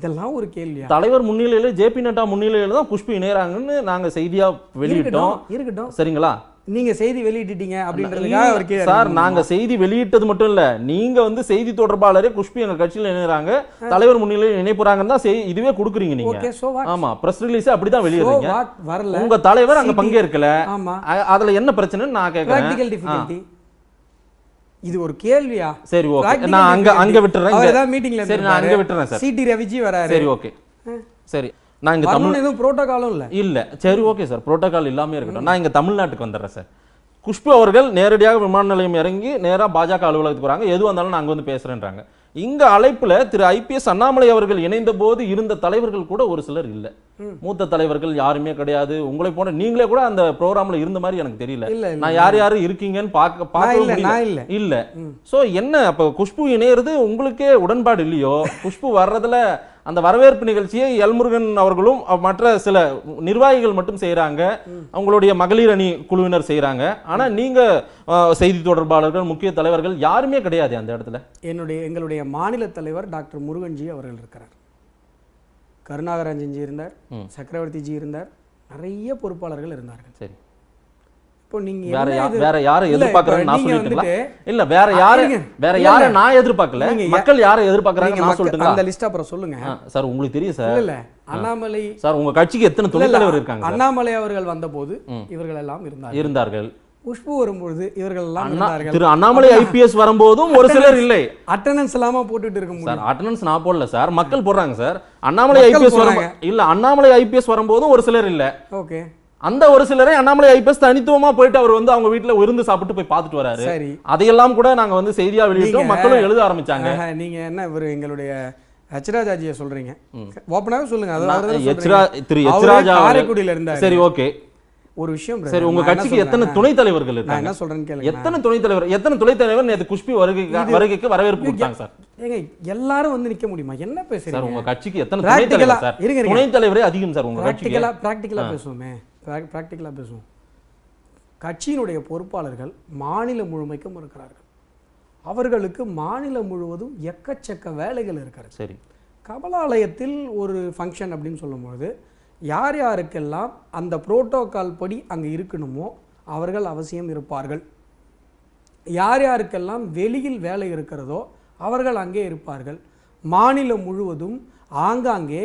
இதெல்லாம் ஒரு கேள்வி தலைவர் முன்னிலையில் ஜேபி நட்டா முன்னிலையில் தான் குஷ்பு இணையறாங்கன்னு நாங்கள் செய்தியாக வெளியிட்டோம் இருக்கட்டும் சரிங்களா நீங்க செய்தி வெளியிட்டீங்க அப்படின்றதுக்காக அவர் சார் நாங்க செய்தி வெளியிட்டது மட்டும் இல்ல நீங்க வந்து செய்தி தொடர்பாளரே குஷ்பி எங்க கட்சியில இணைறாங்க தலைவர் முன்னிலையில் இணைப்புறாங்கன்னு தான் இதுவே கொடுக்குறீங்க நீங்க ஆமா பிரஸ் ரிலீஸ் அப்படிதான் வெளியிடுறீங்க வரல உங்க தலைவர் அங்க பங்கேற்கல அதுல என்ன பிரச்சனைன்னு நான் கேட்கறேன் இது ஒரு கேள்வியா சரி ஓகே நான் அங்க அங்க விட்டுறேன் சரி நான் அங்க விட்டுறேன் சார் சிடி ரவிஜி வராரு சரி ஓகே சரி நான் இங்கே தமிழ் எதுவும் ப்ரோட்டோகாலும் இல்லை இல்லை சரி ஓகே சார் ப்ரோட்டோகால் இல்லாமல் இருக்கட்டும் நான் இங்க தமிழ்நாட்டுக்கு வந்துடுறேன் சார் குஷ்பு அவர்கள் நேரடியாக விமான நிலையம் இறங்கி நேராக பாஜக அலுவலகத்துக்கு போகிறாங்க எது வந்தாலும் நாங்கள் வந்து பேசுகிறேன்றாங்க இங்க அழைப்புல திரு ஐபிஎஸ் அண்ணாமலை அவர்கள் இணைந்த போது இருந்த தலைவர்கள் கூட ஒரு சிலர் இல்ல மூத்த தலைவர்கள் யாருமே கிடையாது உங்களை போன நீங்களே கூட அந்த ப்ரோக்ராம்ல இருந்த மாதிரி எனக்கு தெரியல நான் யார் யாரு இருக்கீங்கன்னு பாக்க பாக்க இல்ல இல்ல சோ என்ன அப்போ குஷ்பு இணையறது உங்களுக்கே உடன்பாடு இல்லையோ குஷ்பு வர்றதுல அந்த வரவேற்பு நிகழ்ச்சியை எல்முருகன் அவர்களும் மற்ற சில நிர்வாகிகள் மட்டும் செய்கிறாங்க அவங்களுடைய மகளிர் அணி குழுவினர் செய்கிறாங்க ஆனால் நீங்கள் செய்தி தொடர்பாளர்கள் முக்கிய தலைவர்கள் யாருமே கிடையாது அந்த இடத்துல என்னுடைய எங்களுடைய மாநில தலைவர் டாக்டர் முருகன்ஜி அவர்கள் இருக்கிறார் கருணாகரஞ்சன்ஜி இருந்தார் ஜி இருந்தார் நிறைய பொறுப்பாளர்கள் இருந்தார்கள் சரி நீங்க மக்கள் எதிர்பார்க்கறாங்க நான் அப்புறம் சொல்லுங்க சார் உங்களுக்கு தெரியும் சார் அண்ணாமலை சார் உங்க கட்சிக்கு தலைவர் அண்ணாமலை அவர்கள் இவர்கள் எல்லாம் இருந்தார்கள் இருந்தார்கள் குஷ்பு வரும்போது இவர்கள் எல்லாம் திரு அண்ணாமலை ஐபிஎஸ் வரும்போதும் ஒரு சிலர் இல்லை அட்டனன்ஸ் இல்லாம போட்டுட்டு இருக்க முடியும் அட்டண்டன்ஸ் நான் போடல சார் மக்கள் போடுறாங்க சார் அண்ணாமலை ஐபிஎஸ் வரும் இல்ல அண்ணாமலை ஐபிஎஸ் வரும்போதும் ஒரு சிலர் இல்ல ஓகே அந்த ஒரு சிலரே அண்ணாமலை ஐபிஎஸ் தனித்துவமா போயிட்டு அவர் வந்து அவங்க வீட்டுல விருந்து சாப்பிட்டு போய் பாத்துட்டு வராரு சரி அதையெல்லாம் கூட நாங்க வந்து செய்தியா வெளியிட்டோம் மக்களும் எழுத ஆரம்பிச்சாங்க நீங்க என்ன இவர் எங்களுடைய ஹச்ராஜாஜியை சொல்றீங்க ஓப்பனாவே சொல்லுங்க அதாவது திரு ஹச்ராஜா காரைக்குடியில இருந்தார் சரி ஓகே ஒரு விஷயம் சரி உங்க கட்சிக்கு எத்தனை துணைத் தலைவர்கள் இருக்காங்க என்ன சொல்றேன்னு கேளுங்க எத்தனை துணைத் தலைவர் எத்தனை துணைத் தலைவர் நேத்து குஷ்பி வருகைக்கு வருகைக்கு வரவேற்பு கொடுத்தாங்க சார் ஏங்க எல்லாரும் வந்து நிக்க முடியுமா என்ன பேசுறீங்க சார் உங்க கட்சிக்கு எத்தனை துணைத் தலைவர் சார் துணைத் தலைவரே அதிகம் சார் உங்க கட்சிக்கு பிராக்டிகலா பிராக்டிகலா பேசுவோமே ப்ராக்டிக்கலாக பேசுவோம் கட்சியினுடைய பொறுப்பாளர்கள் மாநிலம் முழுமைக்கும் இருக்கிறார்கள் அவர்களுக்கு மாநிலம் முழுவதும் எக்கச்சக்க வேலைகள் இருக்கிறது சரி கமலாலயத்தில் ஒரு ஃபங்க்ஷன் அப்படின்னு சொல்லும்பொழுது யார் யாருக்கெல்லாம் அந்த புரோட்டோக்கால் படி அங்கே இருக்கணுமோ அவர்கள் அவசியம் இருப்பார்கள் யார் யாருக்கெல்லாம் வெளியில் வேலை இருக்கிறதோ அவர்கள் அங்கே இருப்பார்கள் மாநிலம் முழுவதும் ஆங்காங்கே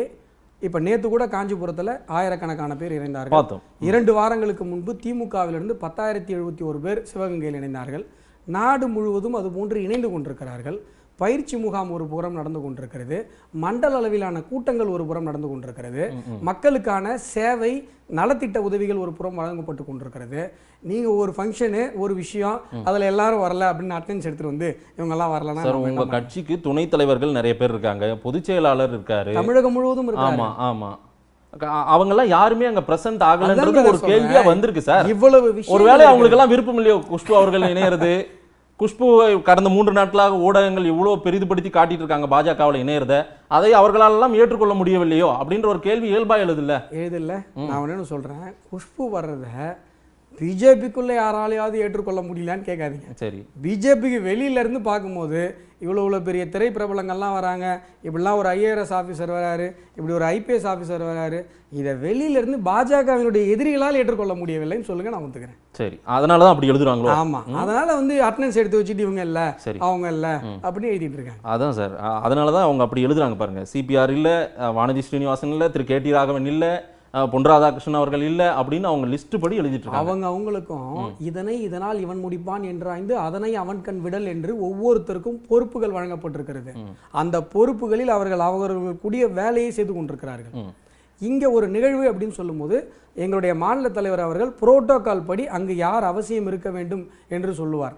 இப்போ நேற்று கூட காஞ்சிபுரத்தில் ஆயிரக்கணக்கான பேர் இணைந்தார்கள் இரண்டு வாரங்களுக்கு முன்பு திமுகவிலிருந்து பத்தாயிரத்தி எழுபத்தி ஒரு பேர் சிவகங்கையில் இணைந்தார்கள் நாடு முழுவதும் அதுபோன்று இணைந்து கொண்டிருக்கிறார்கள் பயிற்சி முகாம் ஒரு புறம் நடந்து கொண்டிருக்கிறது மண்டல அளவிலான கூட்டங்கள் ஒரு புறம் நடந்து கொண்டிருக்கிறது மக்களுக்கான சேவை நலத்திட்ட உதவிகள் ஒரு புறம் வழங்கப்பட்டு கொண்டிருக்கிறது நீங்க ஒரு ஃபங்க்ஷனு ஒரு விஷயம் அதுல எல்லாரும் வரல அப்படின்னு அட்டன்ஸ் எடுத்துட்டு வந்து எல்லாம் வரலன்னா சார் உங்க கட்சிக்கு துணைத் தலைவர்கள் நிறைய பேர் இருக்காங்க பொதுச் செயலாளர் இருக்காரு தமிழகம் முழுவதும் ஆமா ஆமா அவங்க எல்லாம் யாருமே அங்க பிரசன்ட் ஆகலன்றது ஒரு கேள்வியா வந்திருக்கு சார் இவ்வளவு ஒருவேளை அவங்களுக்கு எல்லாம் விருப்பம் இல்லையோ குஷ்பு அவர்கள் இணையறது குஷ்புவை கடந்த மூன்று நாட்களாக ஊடகங்கள் இவ்வளோ பெரிதுபடுத்தி காட்டிட்டு இருக்காங்க பாஜகவில் இணையிறத அதை அவர்களாலெல்லாம் ஏற்றுக்கொள்ள முடியவில்லையோ அப்படின்ற ஒரு கேள்வி இயல்பாக எழுதில்லை எழுதில்ல நான் ஒன்று சொல்கிறேன் குஷ்பு வர்றத பிஜேபிக்குள்ளே யாராலையாவது ஏற்றுக்கொள்ள முடியலான்னு கேட்காதீங்க சரி பிஜேபிக்கு வெளியிலேருந்து பார்க்கும்போது இவ்வளோ இவ்வளோ பெரிய திரைப்பிரபலங்கள்லாம் வராங்க இப்படிலாம் ஒரு ஐஏஎஸ் ஆஃபீஸர் வராரு இப்படி ஒரு ஐபிஎஸ் ஆஃபீஸர் வராரு இதை வெளியிலேருந்து பாஜகவினுடைய எதிரிகளால் ஏற்றுக்கொள்ள முடியவில்லைன்னு சொல்லுங்க நான் ஒத்துக்கிறேன் சரி அதனால தான் அப்படி எழுதுறாங்களோ ஆமாம் அதனால வந்து அட்டனன்ஸ் எடுத்து வச்சுட்டு இவங்க இல்லை சரி அவங்க இல்லை அப்படின்னு எழுதிட்டு இருக்காங்க அதான் சார் அதனால தான் அவங்க அப்படி எழுதுறாங்க பாருங்க சிபிஆர் இல்லை வானதி ஸ்ரீனிவாசன் இல்லை திரு கே டி ராகவன் இல்லை பொன் ராதாகிருஷ்ணன் அவர்கள் இல்லை அப்படின்னு அவங்க லிஸ்ட் படி எழுதிட்டு அவங்க அவங்களுக்கும் இதனை இதனால் இவன் முடிப்பான் என்றாய்ந்து அதனை அவன் கண் விடல் என்று ஒவ்வொருத்தருக்கும் பொறுப்புகள் வழங்கப்பட்டிருக்கிறது அந்த பொறுப்புகளில் அவர்கள் அவர்கள் கூடிய வேலையை செய்து கொண்டிருக்கிறார்கள் இங்க ஒரு நிகழ்வு அப்படின்னு சொல்லும்போது எங்களுடைய மாநில தலைவர் அவர்கள் புரோட்டோகால் படி அங்கு யார் அவசியம் இருக்க வேண்டும் என்று சொல்லுவார்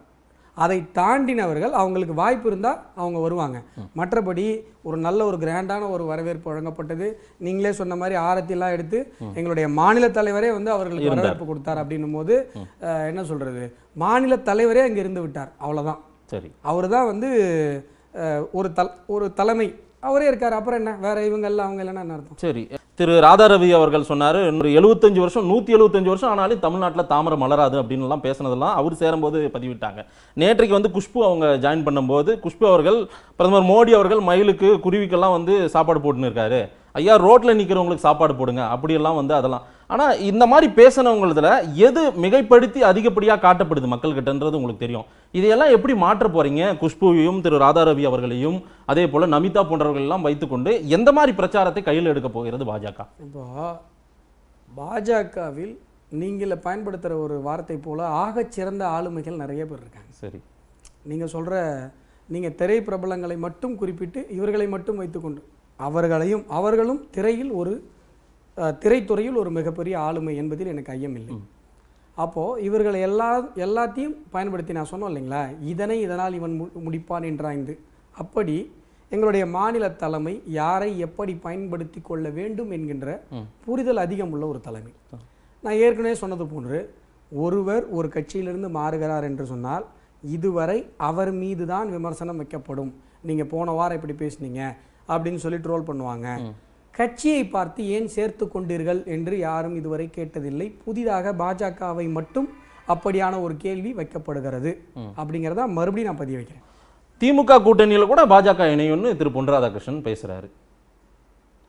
அதை தாண்டினவர்கள் அவங்களுக்கு வாய்ப்பு இருந்தால் அவங்க வருவாங்க மற்றபடி ஒரு நல்ல ஒரு கிராண்டான ஒரு வரவேற்பு வழங்கப்பட்டது நீங்களே சொன்ன மாதிரி ஆரத்திலாம் எடுத்து எங்களுடைய மாநில தலைவரே வந்து அவர்களுக்கு வரவேற்பு கொடுத்தார் அப்படின்னும் போது என்ன சொல்கிறது மாநில தலைவரே அங்கே இருந்து விட்டார் அவ்வளோதான் சரி அவர் தான் வந்து ஒரு தல் ஒரு தலைமை அவரே இருக்கார் அப்புறம் என்ன வேற இவங்க எல்லாம் அவங்க இல்லைன்னா என்ன அர்த்தம் சரி திரு ராதாரவி அவர்கள் சொன்னார் இன்னொரு எழுபத்தஞ்சு வருஷம் நூற்றி எழுபத்தஞ்சு வருஷம் ஆனாலும் தமிழ்நாட்டில் தாமரம் மலராது அப்படின்லாம் பேசினதெல்லாம் அவர் சேரும்போது பதிவிட்டாங்க நேற்றைக்கு வந்து குஷ்பு அவங்க ஜாயின் பண்ணும்போது குஷ்பு அவர்கள் பிரதமர் மோடி அவர்கள் மயிலுக்கு குருவிக்கெல்லாம் வந்து சாப்பாடு போட்டுன்னு இருக்காரு ஐயா ரோட்டில் நிற்கிறவங்களுக்கு சாப்பாடு போடுங்க அப்படியெல்லாம் வந்து அதெல்லாம் ஆனால் இந்த மாதிரி பேசினவங்களதுல எது மிகைப்படுத்தி அதிகப்படியாக காட்டப்படுது மக்கள்கிட்டன்றது உங்களுக்கு தெரியும் இதையெல்லாம் எப்படி மாற்ற போகிறீங்க குஷ்புவையும் திரு ராதாரவி அவர்களையும் அதே போல் நமிதா போன்றவர்களெல்லாம் வைத்துக்கொண்டு எந்த மாதிரி பிரச்சாரத்தை கையில் எடுக்க போகிறது பாஜக இப்போ பாஜகவில் நீங்கள் பயன்படுத்துகிற ஒரு வார்த்தை போல் சிறந்த ஆளுமைகள் நிறைய பேர் இருக்காங்க சரி நீங்கள் சொல்கிற நீங்கள் திரை பிரபலங்களை மட்டும் குறிப்பிட்டு இவர்களை மட்டும் வைத்துக்கொண்டு அவர்களையும் அவர்களும் திரையில் ஒரு திரைத்துறையில் ஒரு மிகப்பெரிய ஆளுமை என்பதில் எனக்கு ஐயமில்லை அப்போது இவர்கள் எல்லா எல்லாத்தையும் பயன்படுத்தி நான் சொன்னோம் இல்லைங்களா இதனை இதனால் இவன் மு முடிப்பான் என்றாய்ந்து அப்படி எங்களுடைய மாநில தலைமை யாரை எப்படி பயன்படுத்தி கொள்ள வேண்டும் என்கின்ற புரிதல் அதிகம் உள்ள ஒரு தலைமை நான் ஏற்கனவே சொன்னது போன்று ஒருவர் ஒரு கட்சியிலிருந்து மாறுகிறார் என்று சொன்னால் இதுவரை அவர் மீது தான் விமர்சனம் வைக்கப்படும் நீங்கள் போன வாரம் இப்படி பேசுனீங்க அப்படின்னு சொல்லி ட்ரோல் பண்ணுவாங்க கட்சியை பார்த்து ஏன் சேர்த்து கொண்டீர்கள் என்று யாரும் இதுவரை கேட்டதில்லை புதிதாக பாஜகவை மட்டும் அப்படியான ஒரு கேள்வி வைக்கப்படுகிறது அப்படிங்கிறத மறுபடியும் நான் பதிவு வைக்கிறேன் திமுக கூட்டணியில் கூட பாஜக இணையம்னு திரு பொன் ராதாகிருஷ்ணன் பேசுகிறாரு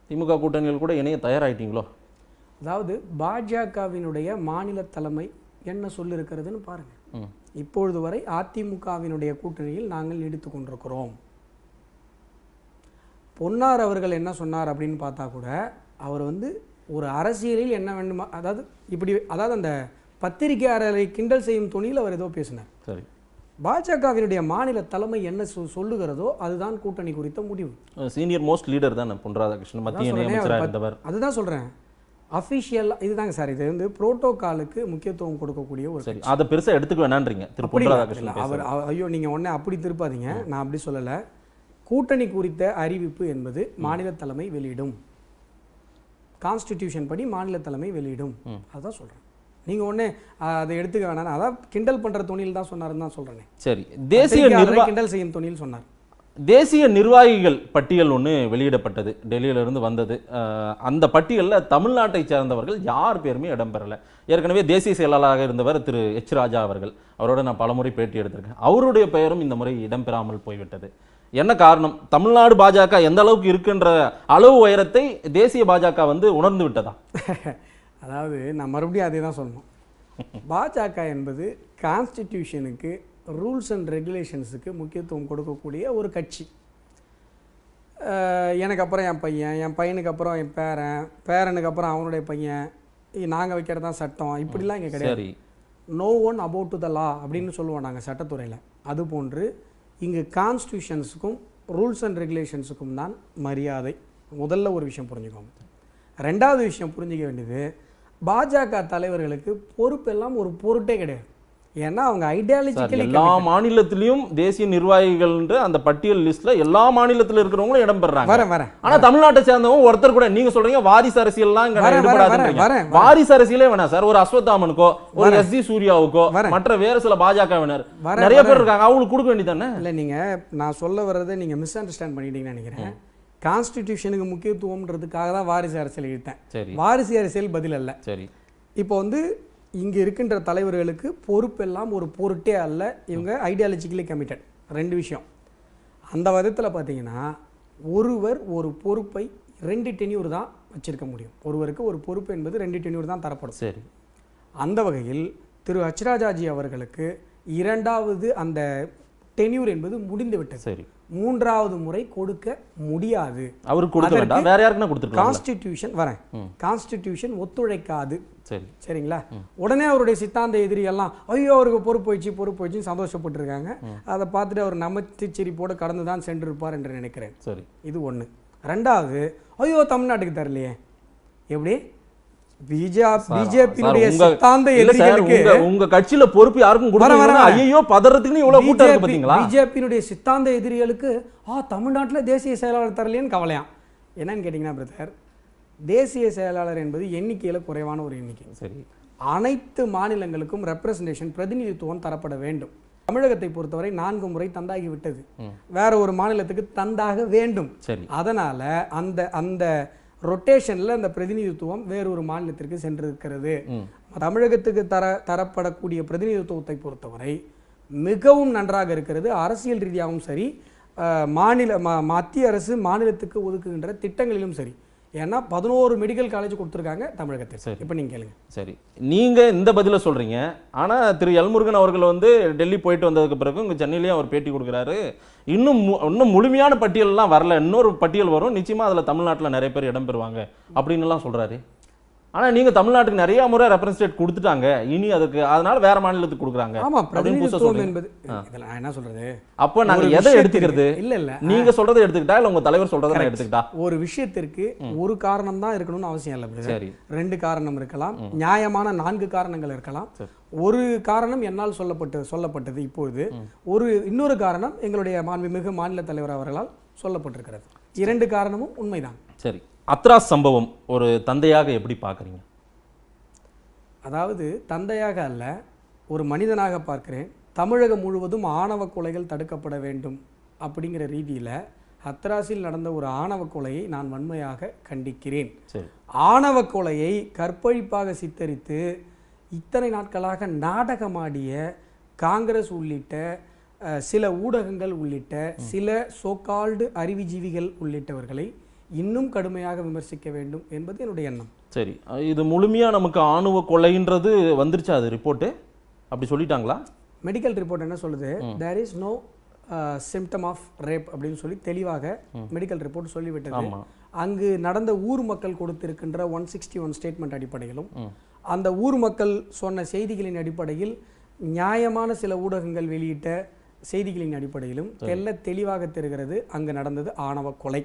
திமுக கூட்டணியில் கூட இணைய தயாராகிட்டீங்களோ அதாவது பாஜகவினுடைய மாநில தலைமை என்ன சொல்லியிருக்கிறதுன்னு பாருங்கள் இப்பொழுது வரை அதிமுகவினுடைய கூட்டணியில் நாங்கள் நீடித்து கொண்டிருக்கிறோம் பொன்னார் அவர்கள் என்ன சொன்னார் அப்படின்னு பார்த்தா கூட அவர் வந்து ஒரு அரசியலில் என்ன வேண்டுமா அதாவது இப்படி அதாவது அந்த பத்திரிகையாளரை கிண்டல் செய்யும் துணியில் அவர் ஏதோ பேசினார் சரி பாஜகவினுடைய மாநில தலைமை என்ன சொல்லுகிறதோ அதுதான் கூட்டணி குறித்த முடிவு சீனியர் மோஸ்ட் லீடர் தான் பொன் ராதாகிருஷ்ணன் மத்திய அதுதான் சொல்கிறேன் அஃபிஷியல் இதுதாங்க சார் இது வந்து புரோட்டோகாலுக்கு முக்கியத்துவம் கொடுக்கக்கூடிய ஒரு சரி அதை பெருசாக எடுத்துக்க வேணான்றீங்க திரு பொன் ராதாகிருஷ்ணன் அவர் ஐயோ நீங்கள் ஒன்றே அப்படி திருப்பாதீங்க நான் அப்படி சொல்லலை கூட்டணி குறித்த அறிவிப்பு என்பது மாநில தலைமை வெளியிடும் கான்ஸ்டிடியூஷன் படி மாநில தலைமை வெளியிடும் அதான் சொல்கிறேன் நீங்கள் ஒன்று அதை எடுத்துக்க வேணாம் அதான் கிண்டல் பண்ணுற துணியில் தான் சொன்னார்னு தான் சொல்கிறேன் சரி தேசிய கிண்டல் செய்யும் துணியில் சொன்னார் தேசிய நிர்வாகிகள் பட்டியல் ஒன்று வெளியிடப்பட்டது டெல்லியிலிருந்து வந்தது அந்த பட்டியலில் தமிழ்நாட்டை சேர்ந்தவர்கள் யார் பேருமே இடம்பெறலை ஏற்கனவே தேசிய செயலாளராக இருந்தவர் திரு எச் ராஜா அவர்கள் அவரோட நான் பலமுறை பேட்டி எடுத்திருக்கேன் அவருடைய பெயரும் இந்த முறை இடம்பெறாமல் போய்விட்டது என்ன காரணம் தமிழ்நாடு பாஜக எந்த அளவுக்கு இருக்குன்ற அளவு உயரத்தை தேசிய பாஜக வந்து உணர்ந்து விட்டதா அதாவது நான் மறுபடியும் அதே தான் சொல்லணும் பாஜக என்பது கான்ஸ்டிடியூஷனுக்கு ரூல்ஸ் அண்ட் ரெகுலேஷன்ஸுக்கு முக்கியத்துவம் கொடுக்கக்கூடிய ஒரு கட்சி எனக்கு அப்புறம் என் பையன் என் பையனுக்கு அப்புறம் என் பேரன் பேரனுக்கு அப்புறம் அவனுடைய பையன் நாங்கள் வைக்கிறது தான் சட்டம் இப்படிலாம் இங்கே கிடையாது no one about to the law அப்படின்னு சொல்லுவோம் நாங்கள் சட்டத்துறையில் அது போன்று இங்கு கான்ஸ்டியூஷன்ஸுக்கும் ரூல்ஸ் அண்ட் ரெகுலேஷன்ஸுக்கும் தான் மரியாதை முதல்ல ஒரு விஷயம் புரிஞ்சுக்கோங்க ரெண்டாவது விஷயம் புரிஞ்சிக்க வேண்டியது பாஜக தலைவர்களுக்கு பொறுப்பெல்லாம் ஒரு பொருட்டே கிடையாது ஏன்னா அவங்க ஐடியாலஜிக்கலி எல்லா மாநிலத்திலையும் தேசிய நிர்வாகிகள்ன்ற அந்த பட்டியல் லிஸ்ட்ல எல்லா மாநிலத்தில் இருக்கிறவங்களும் இடம் பெறாங்க வரேன் வரேன் ஆனா தமிழ்நாட்டை சேர்ந்தவங்க ஒருத்தர் கூட நீங்க சொல்றீங்க வாரிசு அரசியல் எல்லாம் வாரிசு அரசியலே வேணாம் சார் ஒரு அஸ்வத்தாமனுக்கோ ஒரு எஸ் ஜி சூர்யாவுக்கோ மற்ற வேற சில பாஜக பாஜகவினர் நிறைய பேர் இருக்காங்க அவங்களுக்கு கொடுக்க வேண்டியதானே இல்ல நீங்க நான் சொல்ல வர்றதை நீங்க மிஸ் அண்டர்ஸ்டாண்ட் பண்ணிட்டீங்கன்னு நினைக்கிறேன் கான்ஸ்டிடியூஷனுக்கு முக்கியத்துவம்ன்றதுக்காக தான் வாரிசு அரசியல் இழுத்தேன் வாரிசு அரசியல் பதில் அல்ல சரி இப்போ வந்து இங்கே இருக்கின்ற தலைவர்களுக்கு பொறுப்பெல்லாம் ஒரு பொருட்டே அல்ல இவங்க ஐடியாலஜிக்கலி கமிட்டட் ரெண்டு விஷயம் அந்த விதத்தில் பார்த்தீங்கன்னா ஒருவர் ஒரு பொறுப்பை ரெண்டு டெனியூர் தான் வச்சிருக்க முடியும் ஒருவருக்கு ஒரு பொறுப்பு என்பது ரெண்டு டெனியூர் தான் தரப்படும் சரி அந்த வகையில் திரு ஹச்ராஜாஜி அவர்களுக்கு இரண்டாவது அந்த டெனியூர் என்பது முடிந்துவிட்டது சரி மூன்றாவது முறை கொடுக்க முடியாது அவருக்கு கொடுக்க வேண்டாம் வேற கான்ஸ்டிடியூஷன் வரேன் கான்ஸ்டிடியூஷன் ஒத்துழைக்காது சரி சரிங்களா உடனே அவருடைய சித்தாந்த எதிரி எல்லாம் ஐயோ அவருக்கு பொறுப்பு வச்சு பொறுப்பு வச்சு இருக்காங்க அதை பார்த்துட்டு அவர் சிரி போட கடந்து தான் சென்றிருப்பார் என்று நினைக்கிறேன் சரி இது ஒன்று ரெண்டாவது ஐயோ தமிழ்நாட்டுக்கு தரலையே எப்படி சித்தாந்த உங்க கட்சியில பொறுப்பு யாருக்கும் ஐயோ பதறதுக்குன்னு இவ்வளவு சித்தாந்த எதிரிகளுக்கு தேசிய செயலாளர் தரலையேன்னு என்னன்னு பிரதர் தேசிய செயலாளர் என்பது குறைவான ஒரு எண்ணிக்கை சரி அனைத்து மாநிலங்களுக்கும் ரெப்ரசன்டேஷன் பிரதிநிதித்துவம் தரப்பட வேண்டும் தமிழகத்தை பொறுத்தவரை நான்கு முறை தந்தாகி விட்டது வேற ஒரு மாநிலத்துக்கு தந்தாக வேண்டும் அதனால அந்த அந்த ரொட்டேஷனில் அந்த பிரதிநிதித்துவம் வேறொரு மாநிலத்திற்கு சென்றிருக்கிறது தமிழகத்துக்கு தர தரப்படக்கூடிய பிரதிநிதித்துவத்தை பொறுத்தவரை மிகவும் நன்றாக இருக்கிறது அரசியல் ரீதியாகவும் சரி மாநில மத்திய அரசு மாநிலத்துக்கு ஒதுக்குகின்ற திட்டங்களிலும் சரி ஏன்னா பதினோரு மெடிக்கல் காலேஜ் கொடுத்துருக்காங்க தமிழகத்தில் சரி இப்போ நீங்கள் கேளுங்க சரி நீங்கள் இந்த பதிலை சொல்கிறீங்க ஆனால் திரு எல்முருகன் அவர்கள் வந்து டெல்லி போயிட்டு வந்ததுக்கு பிறகு இங்கே சென்னையிலேயே அவர் பேட்டி கொடுக்குறாரு இன்னும் இன்னும் முழுமையான பட்டியல்லாம் வரல இன்னொரு பட்டியல் வரும் நிச்சயமாக அதில் தமிழ்நாட்டில் நிறைய பேர் இடம்பெறுவாங்க அப்படின்னுலாம் சொல்கிறாரு ஆனா நீங்க தமிழ்நாட்டுக்கு நிறைய முறை ரெப்ரசன்டேட் கொடுத்துட்டாங்க இனி அதுக்கு அதனால வேற மாநிலத்துக்கு கொடுக்குறாங்க ஆமா பிரதிநிதித்துவம் என்பது இதெல்லாம் என்ன சொல்றது அப்போ நாங்கள் எதை எடுத்துக்கிறது இல்ல இல்ல நீங்க சொல்றதை எடுத்துக்கிட்டா இல்ல உங்க தலைவர் சொல்றதை நான் எடுத்துக்கிட்டா ஒரு விஷயத்திற்கு ஒரு காரணம் தான் இருக்கணும்னு அவசியம் இல்ல சரி ரெண்டு காரணம் இருக்கலாம் நியாயமான நான்கு காரணங்கள் இருக்கலாம் ஒரு காரணம் என்னால் சொல்லப்பட்டு சொல்லப்பட்டது இப்பொழுது ஒரு இன்னொரு காரணம் எங்களுடைய மாண்புமிகு மாநில தலைவர் அவர்களால் சொல்லப்பட்டிருக்கிறது இரண்டு காரணமும் உண்மைதான் சரி அத்ராஸ் சம்பவம் ஒரு தந்தையாக எப்படி பார்க்குறீங்க அதாவது தந்தையாக அல்ல ஒரு மனிதனாக பார்க்குறேன் தமிழகம் முழுவதும் ஆணவ கொலைகள் தடுக்கப்பட வேண்டும் அப்படிங்கிற ரீதியில் ஹத்ராஸில் நடந்த ஒரு ஆணவ கொலையை நான் வன்மையாக கண்டிக்கிறேன் ஆணவ கொலையை கற்பழிப்பாக சித்தரித்து இத்தனை நாட்களாக நாடகமாடிய காங்கிரஸ் உள்ளிட்ட சில ஊடகங்கள் உள்ளிட்ட சில சோகால்டு அறிவுஜீவிகள் உள்ளிட்டவர்களை இன்னும் கடுமையாக விமர்சிக்க வேண்டும் என்பது என்னுடைய எண்ணம் சரி இது முழுமையாக நமக்கு ஆணுவ கொலைன்றது வந்துருச்சா அது ரிப்போர்ட்டு அப்படி சொல்லிட்டாங்களா மெடிக்கல் ரிப்போர்ட் என்ன சொல்லுது there is no symptom of rape அப்படின்னு சொல்லி தெளிவாக மெடிக்கல் ரிப்போர்ட் சொல்லிவிட்டது அங்கு நடந்த ஊர் மக்கள் கொடுத்திருக்கின்ற ஒன் சிக்ஸ்டி ஒன் ஸ்டேட்மெண்ட் அடிப்படையிலும் அந்த ஊர் மக்கள் சொன்ன செய்திகளின் அடிப்படையில் நியாயமான சில ஊடகங்கள் வெளியிட்ட செய்திகளின் அடிப்படையிலும் தெல்ல தெளிவாக தெரிகிறது அங்கு நடந்தது ஆணவ கொலை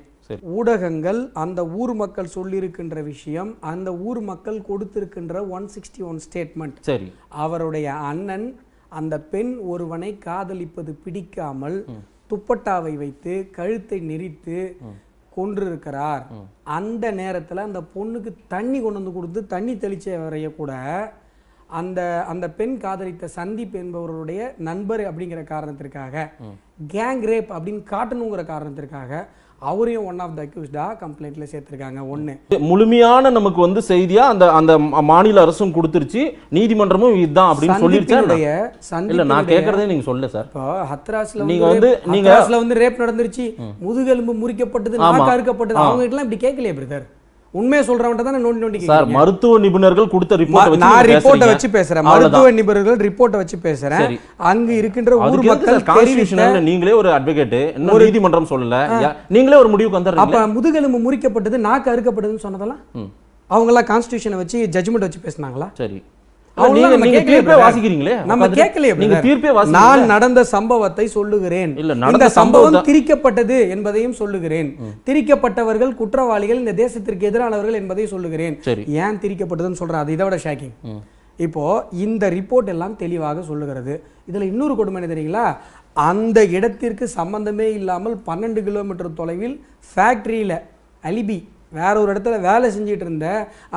ஊடகங்கள் அந்த ஊர் மக்கள் சொல்லியிருக்கின்ற விஷயம் அந்த ஊர் மக்கள் கொடுத்திருக்கின்ற ஒன் சிக்ஸ்டி ஒன் ஸ்டேட்மெண்ட் சரி அவருடைய அண்ணன் அந்த பெண் ஒருவனை காதலிப்பது பிடிக்காமல் துப்பட்டாவை வைத்து கழுத்தை நெறித்து கொன்றிருக்கிறார் அந்த நேரத்தில் அந்த பொண்ணுக்கு தண்ணி கொண்டு வந்து கொடுத்து தண்ணி தெளிச்ச வரைய கூட அந்த அந்த பெண் காதலித்த சந்தீப் என்பவர்களுடைய நண்பர் அப்படிங்கிற காரணத்திற்காக கேங் ரேப் அப்படின்னு காட்டணுங்கிற காரணத்திற்காக அவரையும் ஒன் ஆஃப் த அக்யூஸ்டா கம்ப்ளைண்ட்ல சேர்த்திருக்காங்க ஒன்று முழுமையான நமக்கு வந்து செய்தியா அந்த அந்த மாநில அரசும் கொடுத்துருச்சு நீதிமன்றமும் இதுதான் அப்படின்னு சொல்லிருச்சு இல்ல நான் கேக்குறதே நீங்க சொல்லு சார் இப்போ ஹத்ராஸ்ல நீங்க வந்து நீங்க வந்து ரேப் நடந்துருச்சு முதுகெலும்பு முறிக்கப்பட்டது நாக்கு இருக்கப்பட்டது அவங்க இப்படி கேட்கலையே பிரதர் உண்மையை சொல்றவங்க தான் நோண்டி நோண்டி சார் மருத்துவ நிபுணர்கள் கொடுத்த ரிப்போர்ட் நான் ரிப்போர்ட்டை வச்சு பேசுறேன் மருத்துவ நிபுணர்கள் ரிப்போர்ட்ட வச்சு பேசுறேன் அங்க இருக்கின்ற ஊர் மக்கள் கான்ஸ்டிடியூஷனல் நீங்களே ஒரு அட்வொகேட் இன்னும் நீதிமன்றம் சொல்லல நீங்களே ஒரு முடிவுக்கு வந்தீங்க அப்ப முதுகெலும்பு முறிக்கப்பட்டது நாக்கு அறுக்கப்பட்டதுன்னு சொன்னதெல்லாம் எல்லாம் கான்ஸ்டிடியூஷனை வச்சு ஜட்ஜ்மென்ட் வச்சு பேசினாங்களா சரி சம்பவத்தை சொல்லுகிறேன் என்பதையும் சொல்லுகிறேன் குற்றவாளிகள் இந்த தேசத்திற்கு எதிரானவர்கள் என்பதையும் சொல்லுகிறேன் ஏன் திரிக்கப்பட்டதுன்னு சொல்றேன் அது இதை ஷாக்கிங் இப்போ இந்த ரிப்போர்ட் எல்லாம் தெளிவாக சொல்லுகிறது இதுல இன்னொரு கொடுமை என்ன அந்த இடத்திற்கு சம்பந்தமே இல்லாமல் பன்னெண்டு கிலோமீட்டர் தொலைவில் ஃபேக்டரியில் அலிபி வேற ஒரு இடத்துல வேலை செஞ்சிட்டு இருந்த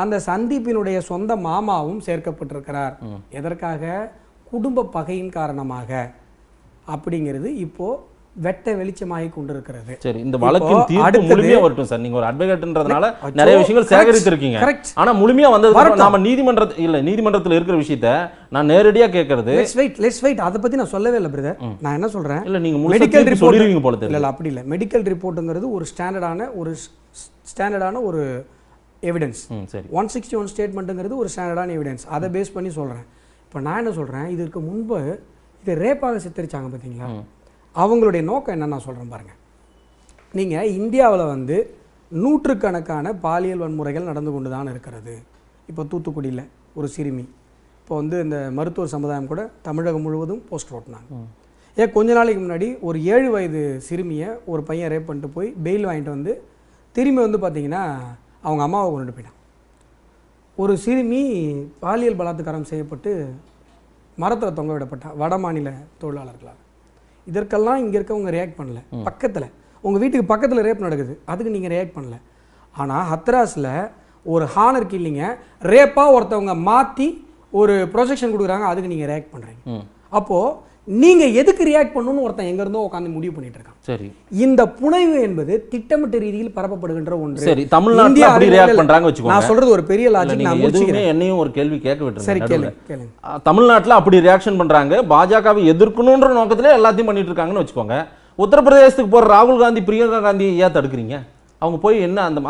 அந்த சந்தீப்பினுடைய சொந்த மாமாவும் சேர்க்கப்பட்டிருக்கிறார் எதற்காக குடும்ப பகையின் காரணமாக அப்படிங்கிறது இப்போ வெட்ட வெளிச்சமாகி கொண்டிருக்கிறது சரி இந்த வழக்கின் தீர்ப்பு முழுமையா வரட்டும் சார் நீங்க ஒரு அட்வொகேட்ன்றதுனால நிறைய விஷயங்கள் சேகரித்திருக்கீங்க ஆனா முழுமையா வந்தது நாம நீதிமன்ற இல்ல நீதிமன்றத்துல இருக்கிற விஷயத்த நான் நேரடியா கேட்கறது லெட்ஸ் வெயிட் வெயிட் அதை பத்தி நான் சொல்லவே இல்லை பிரதர் நான் என்ன சொல்றேன் இல்ல நீங்க மெடிக்கல் ரிப்போர்ட் சொல்லிருவீங்க போல தெரியல அப்படி இல்ல மெடிக்கல் ரிப்போர்ட்ங்கிறது ஒரு ஸ்டாண்டர்டான ஒரு ஸ்டாண்டர்டான ஒரு எவிடன்ஸ் சரி ஒன் சிக்ஸ்டி ஒன் ஸ்டேட்மெண்ட்டுங்கிறது ஒரு ஸ்டாண்டர்டான எவிடன்ஸ் அதை பேஸ் பண்ணி சொல்கிறேன் இப்போ நான் என்ன சொல்கிறேன் இதற்கு முன்பு இதை ரேப்பாக சித்தரித்தாங்க பார்த்தீங்களா அவங்களுடைய நோக்கம் என்னென்ன சொல்கிறேன் பாருங்கள் நீங்கள் இந்தியாவில் வந்து நூற்றுக்கணக்கான பாலியல் வன்முறைகள் நடந்து கொண்டு தான் இருக்கிறது இப்போ தூத்துக்குடியில் ஒரு சிறுமி இப்போ வந்து இந்த மருத்துவ சமுதாயம் கூட தமிழகம் முழுவதும் போஸ்ட் ஓட்டினாங்க ஏன் கொஞ்ச நாளைக்கு முன்னாடி ஒரு ஏழு வயது சிறுமியை ஒரு பையன் ரேப் பண்ணிட்டு போய் பெயில் வாங்கிட்டு வந்து திரும்பி வந்து பார்த்திங்கன்னா அவங்க அம்மாவை கொண்டு போயிட்டான் ஒரு சிறுமி பாலியல் பலாத்காரம் செய்யப்பட்டு மரத்தில் தொங்க விடப்பட்டான் வட மாநில தொழிலாளர்களால் இதற்கெல்லாம் இங்கே இருக்கவங்க ரியாக்ட் பண்ணல பக்கத்தில் உங்கள் வீட்டுக்கு பக்கத்தில் ரேப் நடக்குது அதுக்கு நீங்கள் ரியாக்ட் பண்ணல ஆனால் ஹத்ராஸில் ஒரு ஹானர் கில்லிங்க ரேப்பாக ஒருத்தவங்க மாற்றி ஒரு ப்ரொஜெக்ஷன் கொடுக்குறாங்க அதுக்கு நீங்கள் ரியாக்ட் பண்ணுறீங்க அப்போது நீங்கள் எதுக்கு ரியாக்ட் பண்ணணும்னு ஒருத்தன் எங்கேருந்தோ உட்காந்து முடிவு பண்ணிட்டு இருக்கான் சரி இந்த புனைவு என்பது திட்டமிட்ட ரீதியில் பரப்பப்படுகின்ற ஒன்று சரி தமிழ்நாட்டில் அப்படி ரியாக்ட் பண்ணுறாங்க வச்சுக்கோங்க நான் சொல்கிறது ஒரு பெரிய லாஜிக் நான் முடிச்சுக்கிறேன் என்னையும் ஒரு கேள்வி கேட்க விட்டு சரி கேளுங்க தமிழ்நாட்டில் அப்படி ரியாக்ஷன் பண்ணுறாங்க பாஜகவை எதிர்க்கணுன்ற நோக்கத்தில் எல்லாத்தையும் பண்ணிட்டு இருக்காங்கன்னு வச்சுக்கோங்க உத்தரப்பிரதேசத்துக்கு போகிற ராகுல் காந்தி பிரியங்கா காந்தியை ஏன் தடுக்கிறீங்க அவங்க போய் என்ன அந்த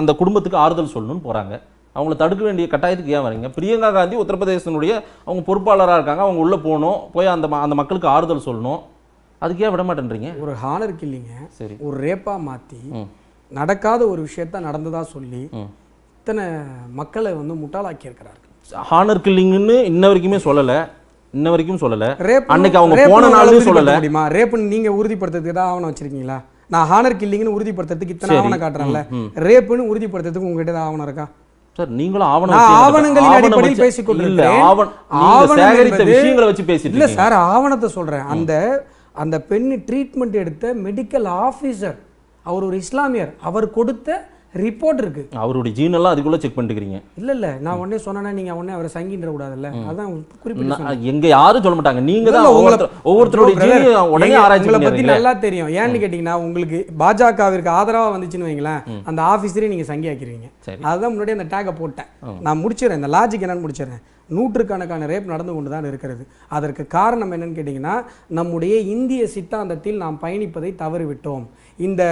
அந்த குடும்பத்துக்கு ஆறுதல் சொல்லணும்னு போகிறாங்க அவங்கள தடுக்க வேண்டிய கட்டாயத்துக்கு ஏன் வரீங்க பிரியங்கா காந்தி உத்தரப்பிரதேசனுடைய அவங்க பொறுப்பாளராக இருக்காங்க அவங்க உள்ளே போகணும் போய் அந்த அந்த மக்களுக்கு ஆறுதல் சொல்லணும் அதுக்கு ஏன் விட மாட்டேன்றீங்க ஒரு ஹானர் இல்லைங்க சரி ஒரு ரேப்பாக மாற்றி நடக்காத ஒரு விஷயத்த நடந்ததாக சொல்லி இத்தனை மக்களை வந்து முட்டாளாக்கி இருக்கிறார்கள் ஹானர் கில்லிங்னு இன்ன வரைக்குமே சொல்லலை இன்ன வரைக்கும் சொல்லலை ரேப் அன்னைக்கு அவங்க போன நாளையும் சொல்லலை முடியுமா ரேப்புன்னு நீங்கள் உறுதிப்படுத்துறதுக்கு தான் ஆவணம் வச்சிருக்கீங்களா நான் ஹானர் கில்லிங்னு உறுதிப்படுத்துறதுக்கு இத்தனை ஆவணம் காட்டுறேன்ல ரேப்புன்னு உறுதிப்படுத்துறதுக்கு உங்ககிட்ட ஆவணம் இருக்கா சார் நீங்களும் ஆவணம் ஆவணங்களின் அடிப்படையில் பேசிக் விஷயங்களை வச்சு பேசிட்டு சார் ஆவணத்தை சொல்றேன் அந்த அந்த பெண் ட்ரீட்மெண்ட் எடுத்த மெடிக்கல் ஆஃபீஸர் அவர் ஒரு இஸ்லாமியர் அவர் கொடுத்த ரிப்போர்ட் இருக்கு அவருடைய ஜீன் எல்லாம் அதுக்குள்ள செக் பண்ணிக்கிறீங்க இல்ல இல்ல நான் உடனே சொன்னா நீங்க உடனே அவரை சங்கின்ற கூடாதுல்ல அதான் குறிப்பிட்டு எங்க யாரும் சொல்ல மாட்டாங்க நீங்க தான் ஒவ்வொருத்தருடைய ஜீன் உடனே ஆராய்ச்சி பத்தி நல்லா தெரியும் ஏன்னு கேட்டீங்கன்னா உங்களுக்கு பாஜகவிற்கு ஆதரவா வந்துச்சுன்னு வைங்களேன் அந்த ஆபீஸரே நீங்க சங்கி அதுதான் முன்னாடி அந்த டேக்கை போட்டேன் நான் முடிச்சிடறேன் இந்த லாஜிக் என்னன்னு முடிச்சிடறேன் நூற்றுக்கணக்கான ரேப் நடந்து கொண்டு தான் இருக்கிறது அதற்கு காரணம் என்னன்னு கேட்டிங்கன்னா நம்முடைய இந்திய சித்தாந்தத்தில் நாம் பயணிப்பதை தவறிவிட்டோம் இந்த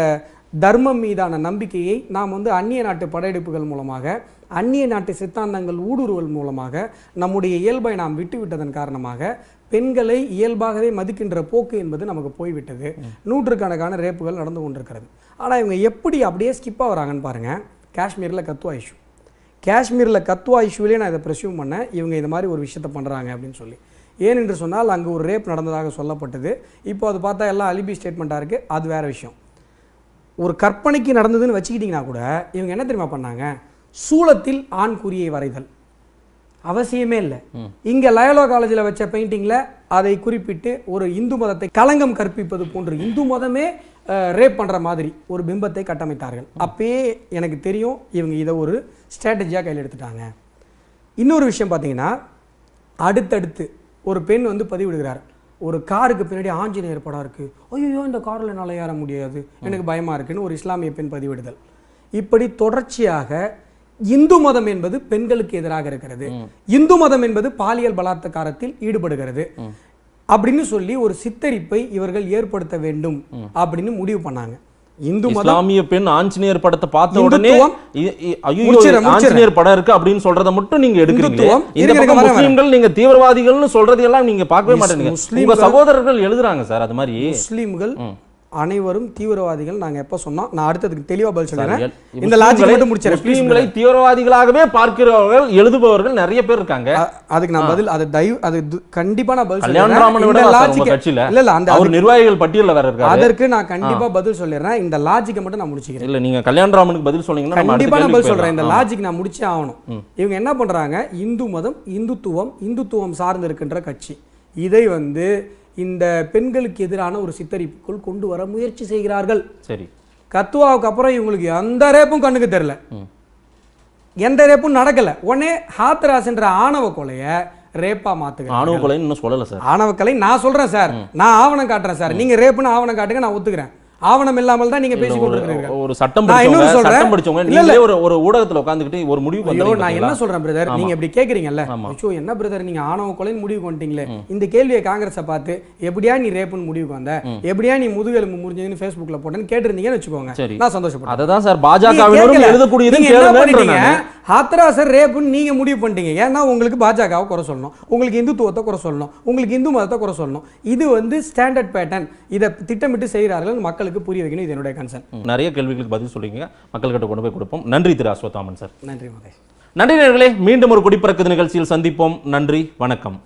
தர்மம் மீதான நம்பிக்கையை நாம் வந்து அந்நிய நாட்டு படையெடுப்புகள் மூலமாக அந்நிய நாட்டு சித்தாந்தங்கள் ஊடுருவல் மூலமாக நம்முடைய இயல்பை நாம் விட்டுவிட்டதன் காரணமாக பெண்களை இயல்பாகவே மதிக்கின்ற போக்கு என்பது நமக்கு போய்விட்டது நூற்றுக்கணக்கான ரேப்புகள் நடந்து கொண்டிருக்கிறது ஆனால் இவங்க எப்படி அப்படியே ஸ்கிப்பாக வராங்கன்னு பாருங்கள் காஷ்மீரில் கத்துவா இஷ்யூ காஷ்மீரில் கத்துவா இஷ்யூவிலே நான் இதை ப்ரெஸ்யூம் பண்ணேன் இவங்க இது மாதிரி ஒரு விஷயத்தை பண்ணுறாங்க அப்படின்னு சொல்லி ஏனென்று சொன்னால் அங்கே ஒரு ரேப் நடந்ததாக சொல்லப்பட்டது இப்போ அது பார்த்தா எல்லாம் அலிபி ஸ்டேட்மெண்ட்டாக இருக்குது அது வேறு விஷயம் ஒரு கற்பனைக்கு நடந்ததுன்னு வச்சுக்கிட்டிங்கன்னா கூட இவங்க என்ன தெரியுமா பண்ணாங்க சூளத்தில் ஆண் குறியை வரைதல் அவசியமே இல்லை இங்கே லயலோ காலேஜில் வச்ச பெயிண்டிங்கில் அதை குறிப்பிட்டு ஒரு இந்து மதத்தை களங்கம் கற்பிப்பது போன்று இந்து மதமே ரேப் பண்ணுற மாதிரி ஒரு பிம்பத்தை கட்டமைத்தார்கள் அப்பயே எனக்கு தெரியும் இவங்க இதை ஒரு ஸ்ட்ராட்டஜியாக கையில் எடுத்துட்டாங்க இன்னொரு விஷயம் பார்த்தீங்கன்னா அடுத்தடுத்து ஒரு பெண் வந்து பதிவிடுகிறார் ஒரு காருக்கு பின்னாடி ஆஞ்சநேயர் படம் இருக்குது ஐயோ இந்த காரில் என்னால் ஏற முடியாது எனக்கு பயமாக இருக்குன்னு ஒரு இஸ்லாமிய பெண் பதிவிடுதல் இப்படி தொடர்ச்சியாக இந்து மதம் என்பது பெண்களுக்கு எதிராக இருக்கிறது இந்து மதம் என்பது பாலியல் காரத்தில் ஈடுபடுகிறது அப்படின்னு சொல்லி ஒரு சித்தரிப்பை இவர்கள் ஏற்படுத்த வேண்டும் அப்படின்னு முடிவு பண்ணாங்க இந்து இஸ்லாமிய பெண் ஆஞ்சநேயர் படத்தை பார்த்த உடனே ஐயோ ஆஞ்சநேயர் படம் இருக்கு அப்படின்னு சொல்றத மட்டும் நீங்க எடுக்கிறீங்க இந்த பக்கம் முஸ்லீம்கள் நீங்க தீவிரவாதிகள்னு சொல்றது எல்லாம் நீங்க பார்க்கவே மாட்டேங்க உங்க சகோதரர்கள் எழுதுறாங்க சார் அது மாதிரி முஸ்லீம்கள் அனைவரும் தீவிரவாதிகள் நாங்க எப்போ சொன்னோம் நான் அடுத்ததுக்கு தெளிவாக பதில் சொல்றேன் இந்த லாஜிக் மட்டும் முடிச்சிடறேன் முஸ்லிம்களை தீவிரவாதிகளாகவே பார்க்கிறவர்கள் எழுதுபவர்கள் நிறைய பேர் இருக்காங்க அதுக்கு நான் பதில் அது தயவு அது கண்டிப்பா நான் பதில் சொல்கிறேன் லாஜிக் கட்சியில் இல்ல அந்த அவர் நிர்வாகிகள் பட்டியலில் வர இருக்காரு அதற்கு நான் கண்டிப்பாக பதில் சொல்லிடுறேன் இந்த லாஜிக்கை மட்டும் நான் முடிச்சிக்கிறேன் இல்லை நீங்கள் கல்யாணராமனுக்கு பதில் சொன்னீங்கன்னா கண்டிப்பா நான் பதில் சொல்றேன் இந்த லாஜிக் நான் முடிச்சே ஆகணும் இவங்க என்ன பண்றாங்க இந்து மதம் இந்துத்துவம் இந்துத்துவம் சார்ந்து இருக்கின்ற கட்சி இதை வந்து இந்த பெண்களுக்கு எதிரான ஒரு சித்தரிப்புக்குள் கொண்டு வர முயற்சி செய்கிறார்கள் சரி கத்துவாவுக்கு அப்புறம் இவங்களுக்கு எந்த ரேப்பும் கண்ணுக்கு தெரில எந்த ரேப்பும் நடக்கல உடனே என்ற ஆணவ கொலைய ரேப்பா மாத்துக்க ஆணவ கொலைன்னு சொல்லல சார் ஆணவ கலை நான் சொல்றேன் சார் நான் ஆவணம் காட்டுறேன் சார் நீங்க ரேப்புன்னு ஆவணம் காட்டுங்க நான் ஒத்துக்கிறேன் ஆவணம் இல்லாமல் தான் நீங்க பேசி கொண்டிருக்கீங்க ஒரு சட்டம் படிச்சவங்க சட்டம் படிச்சவங்க நீங்களே ஒரு ஒரு ஊடகத்துல உட்கார்ந்துட்டு ஒரு முடிவு ஐயோ நான் என்ன சொல்றேன் பிரதர் நீங்க இப்படி கேக்குறீங்கல்ல ஐயோ என்ன பிரதர் நீங்க ஆணவ கொலைன்னு முடிவு கொண்டீங்களே இந்த கேள்வியை காங்கிரஸை பார்த்து எப்படியா நீ ரேப்புன்னு முடிவு வந்த எப்படியா நீ முதுகெலும்பு முடிஞ்சதுன்னு ஃபேஸ்புக்ல போட்டேன்னு கேட்டிருந்தீங்கன்னு வச்சுக்கோங்க நான் சந்தோஷப்படுறேன் அததான் சார் பாஜகவினரும் எழுதக்கூடியது என்ன பண்ணிட்டீங்க ஹத்ரா சார் ரேப்புன்னு நீங்க முடிவு பண்ணிட்டீங்க ஏன்னா உங்களுக்கு பாஜகவை குறை சொல்லணும் உங்களுக்கு இந்துத்துவத்தை குறை சொல்லணும் உங்களுக்கு இந்து மதத்தை குறை சொல்லணும் இது வந்து ஸ்டாண்டர்ட் பேட்டர்ன் இதை திட்டமிட்டு செய்கிறார்கள் மக்கள் மக்களுக்கு புரிய வைக்கணும் இது என்னுடைய கன்சர்ன் நிறைய கேள்விகளுக்கு பதில் சொல்லுங்க மக்கள்கிட்ட கொண்டு போய் கொடுப்போம் நன்றி திரு அஸ்வத்தாமன் சார் நன்றி மகேஷ் நன்றி நேர்களே மீண்டும் ஒரு குடிப்பிறக்கு நிகழ்ச்சியில் சந்திப்போம் நன்றி வணக்கம்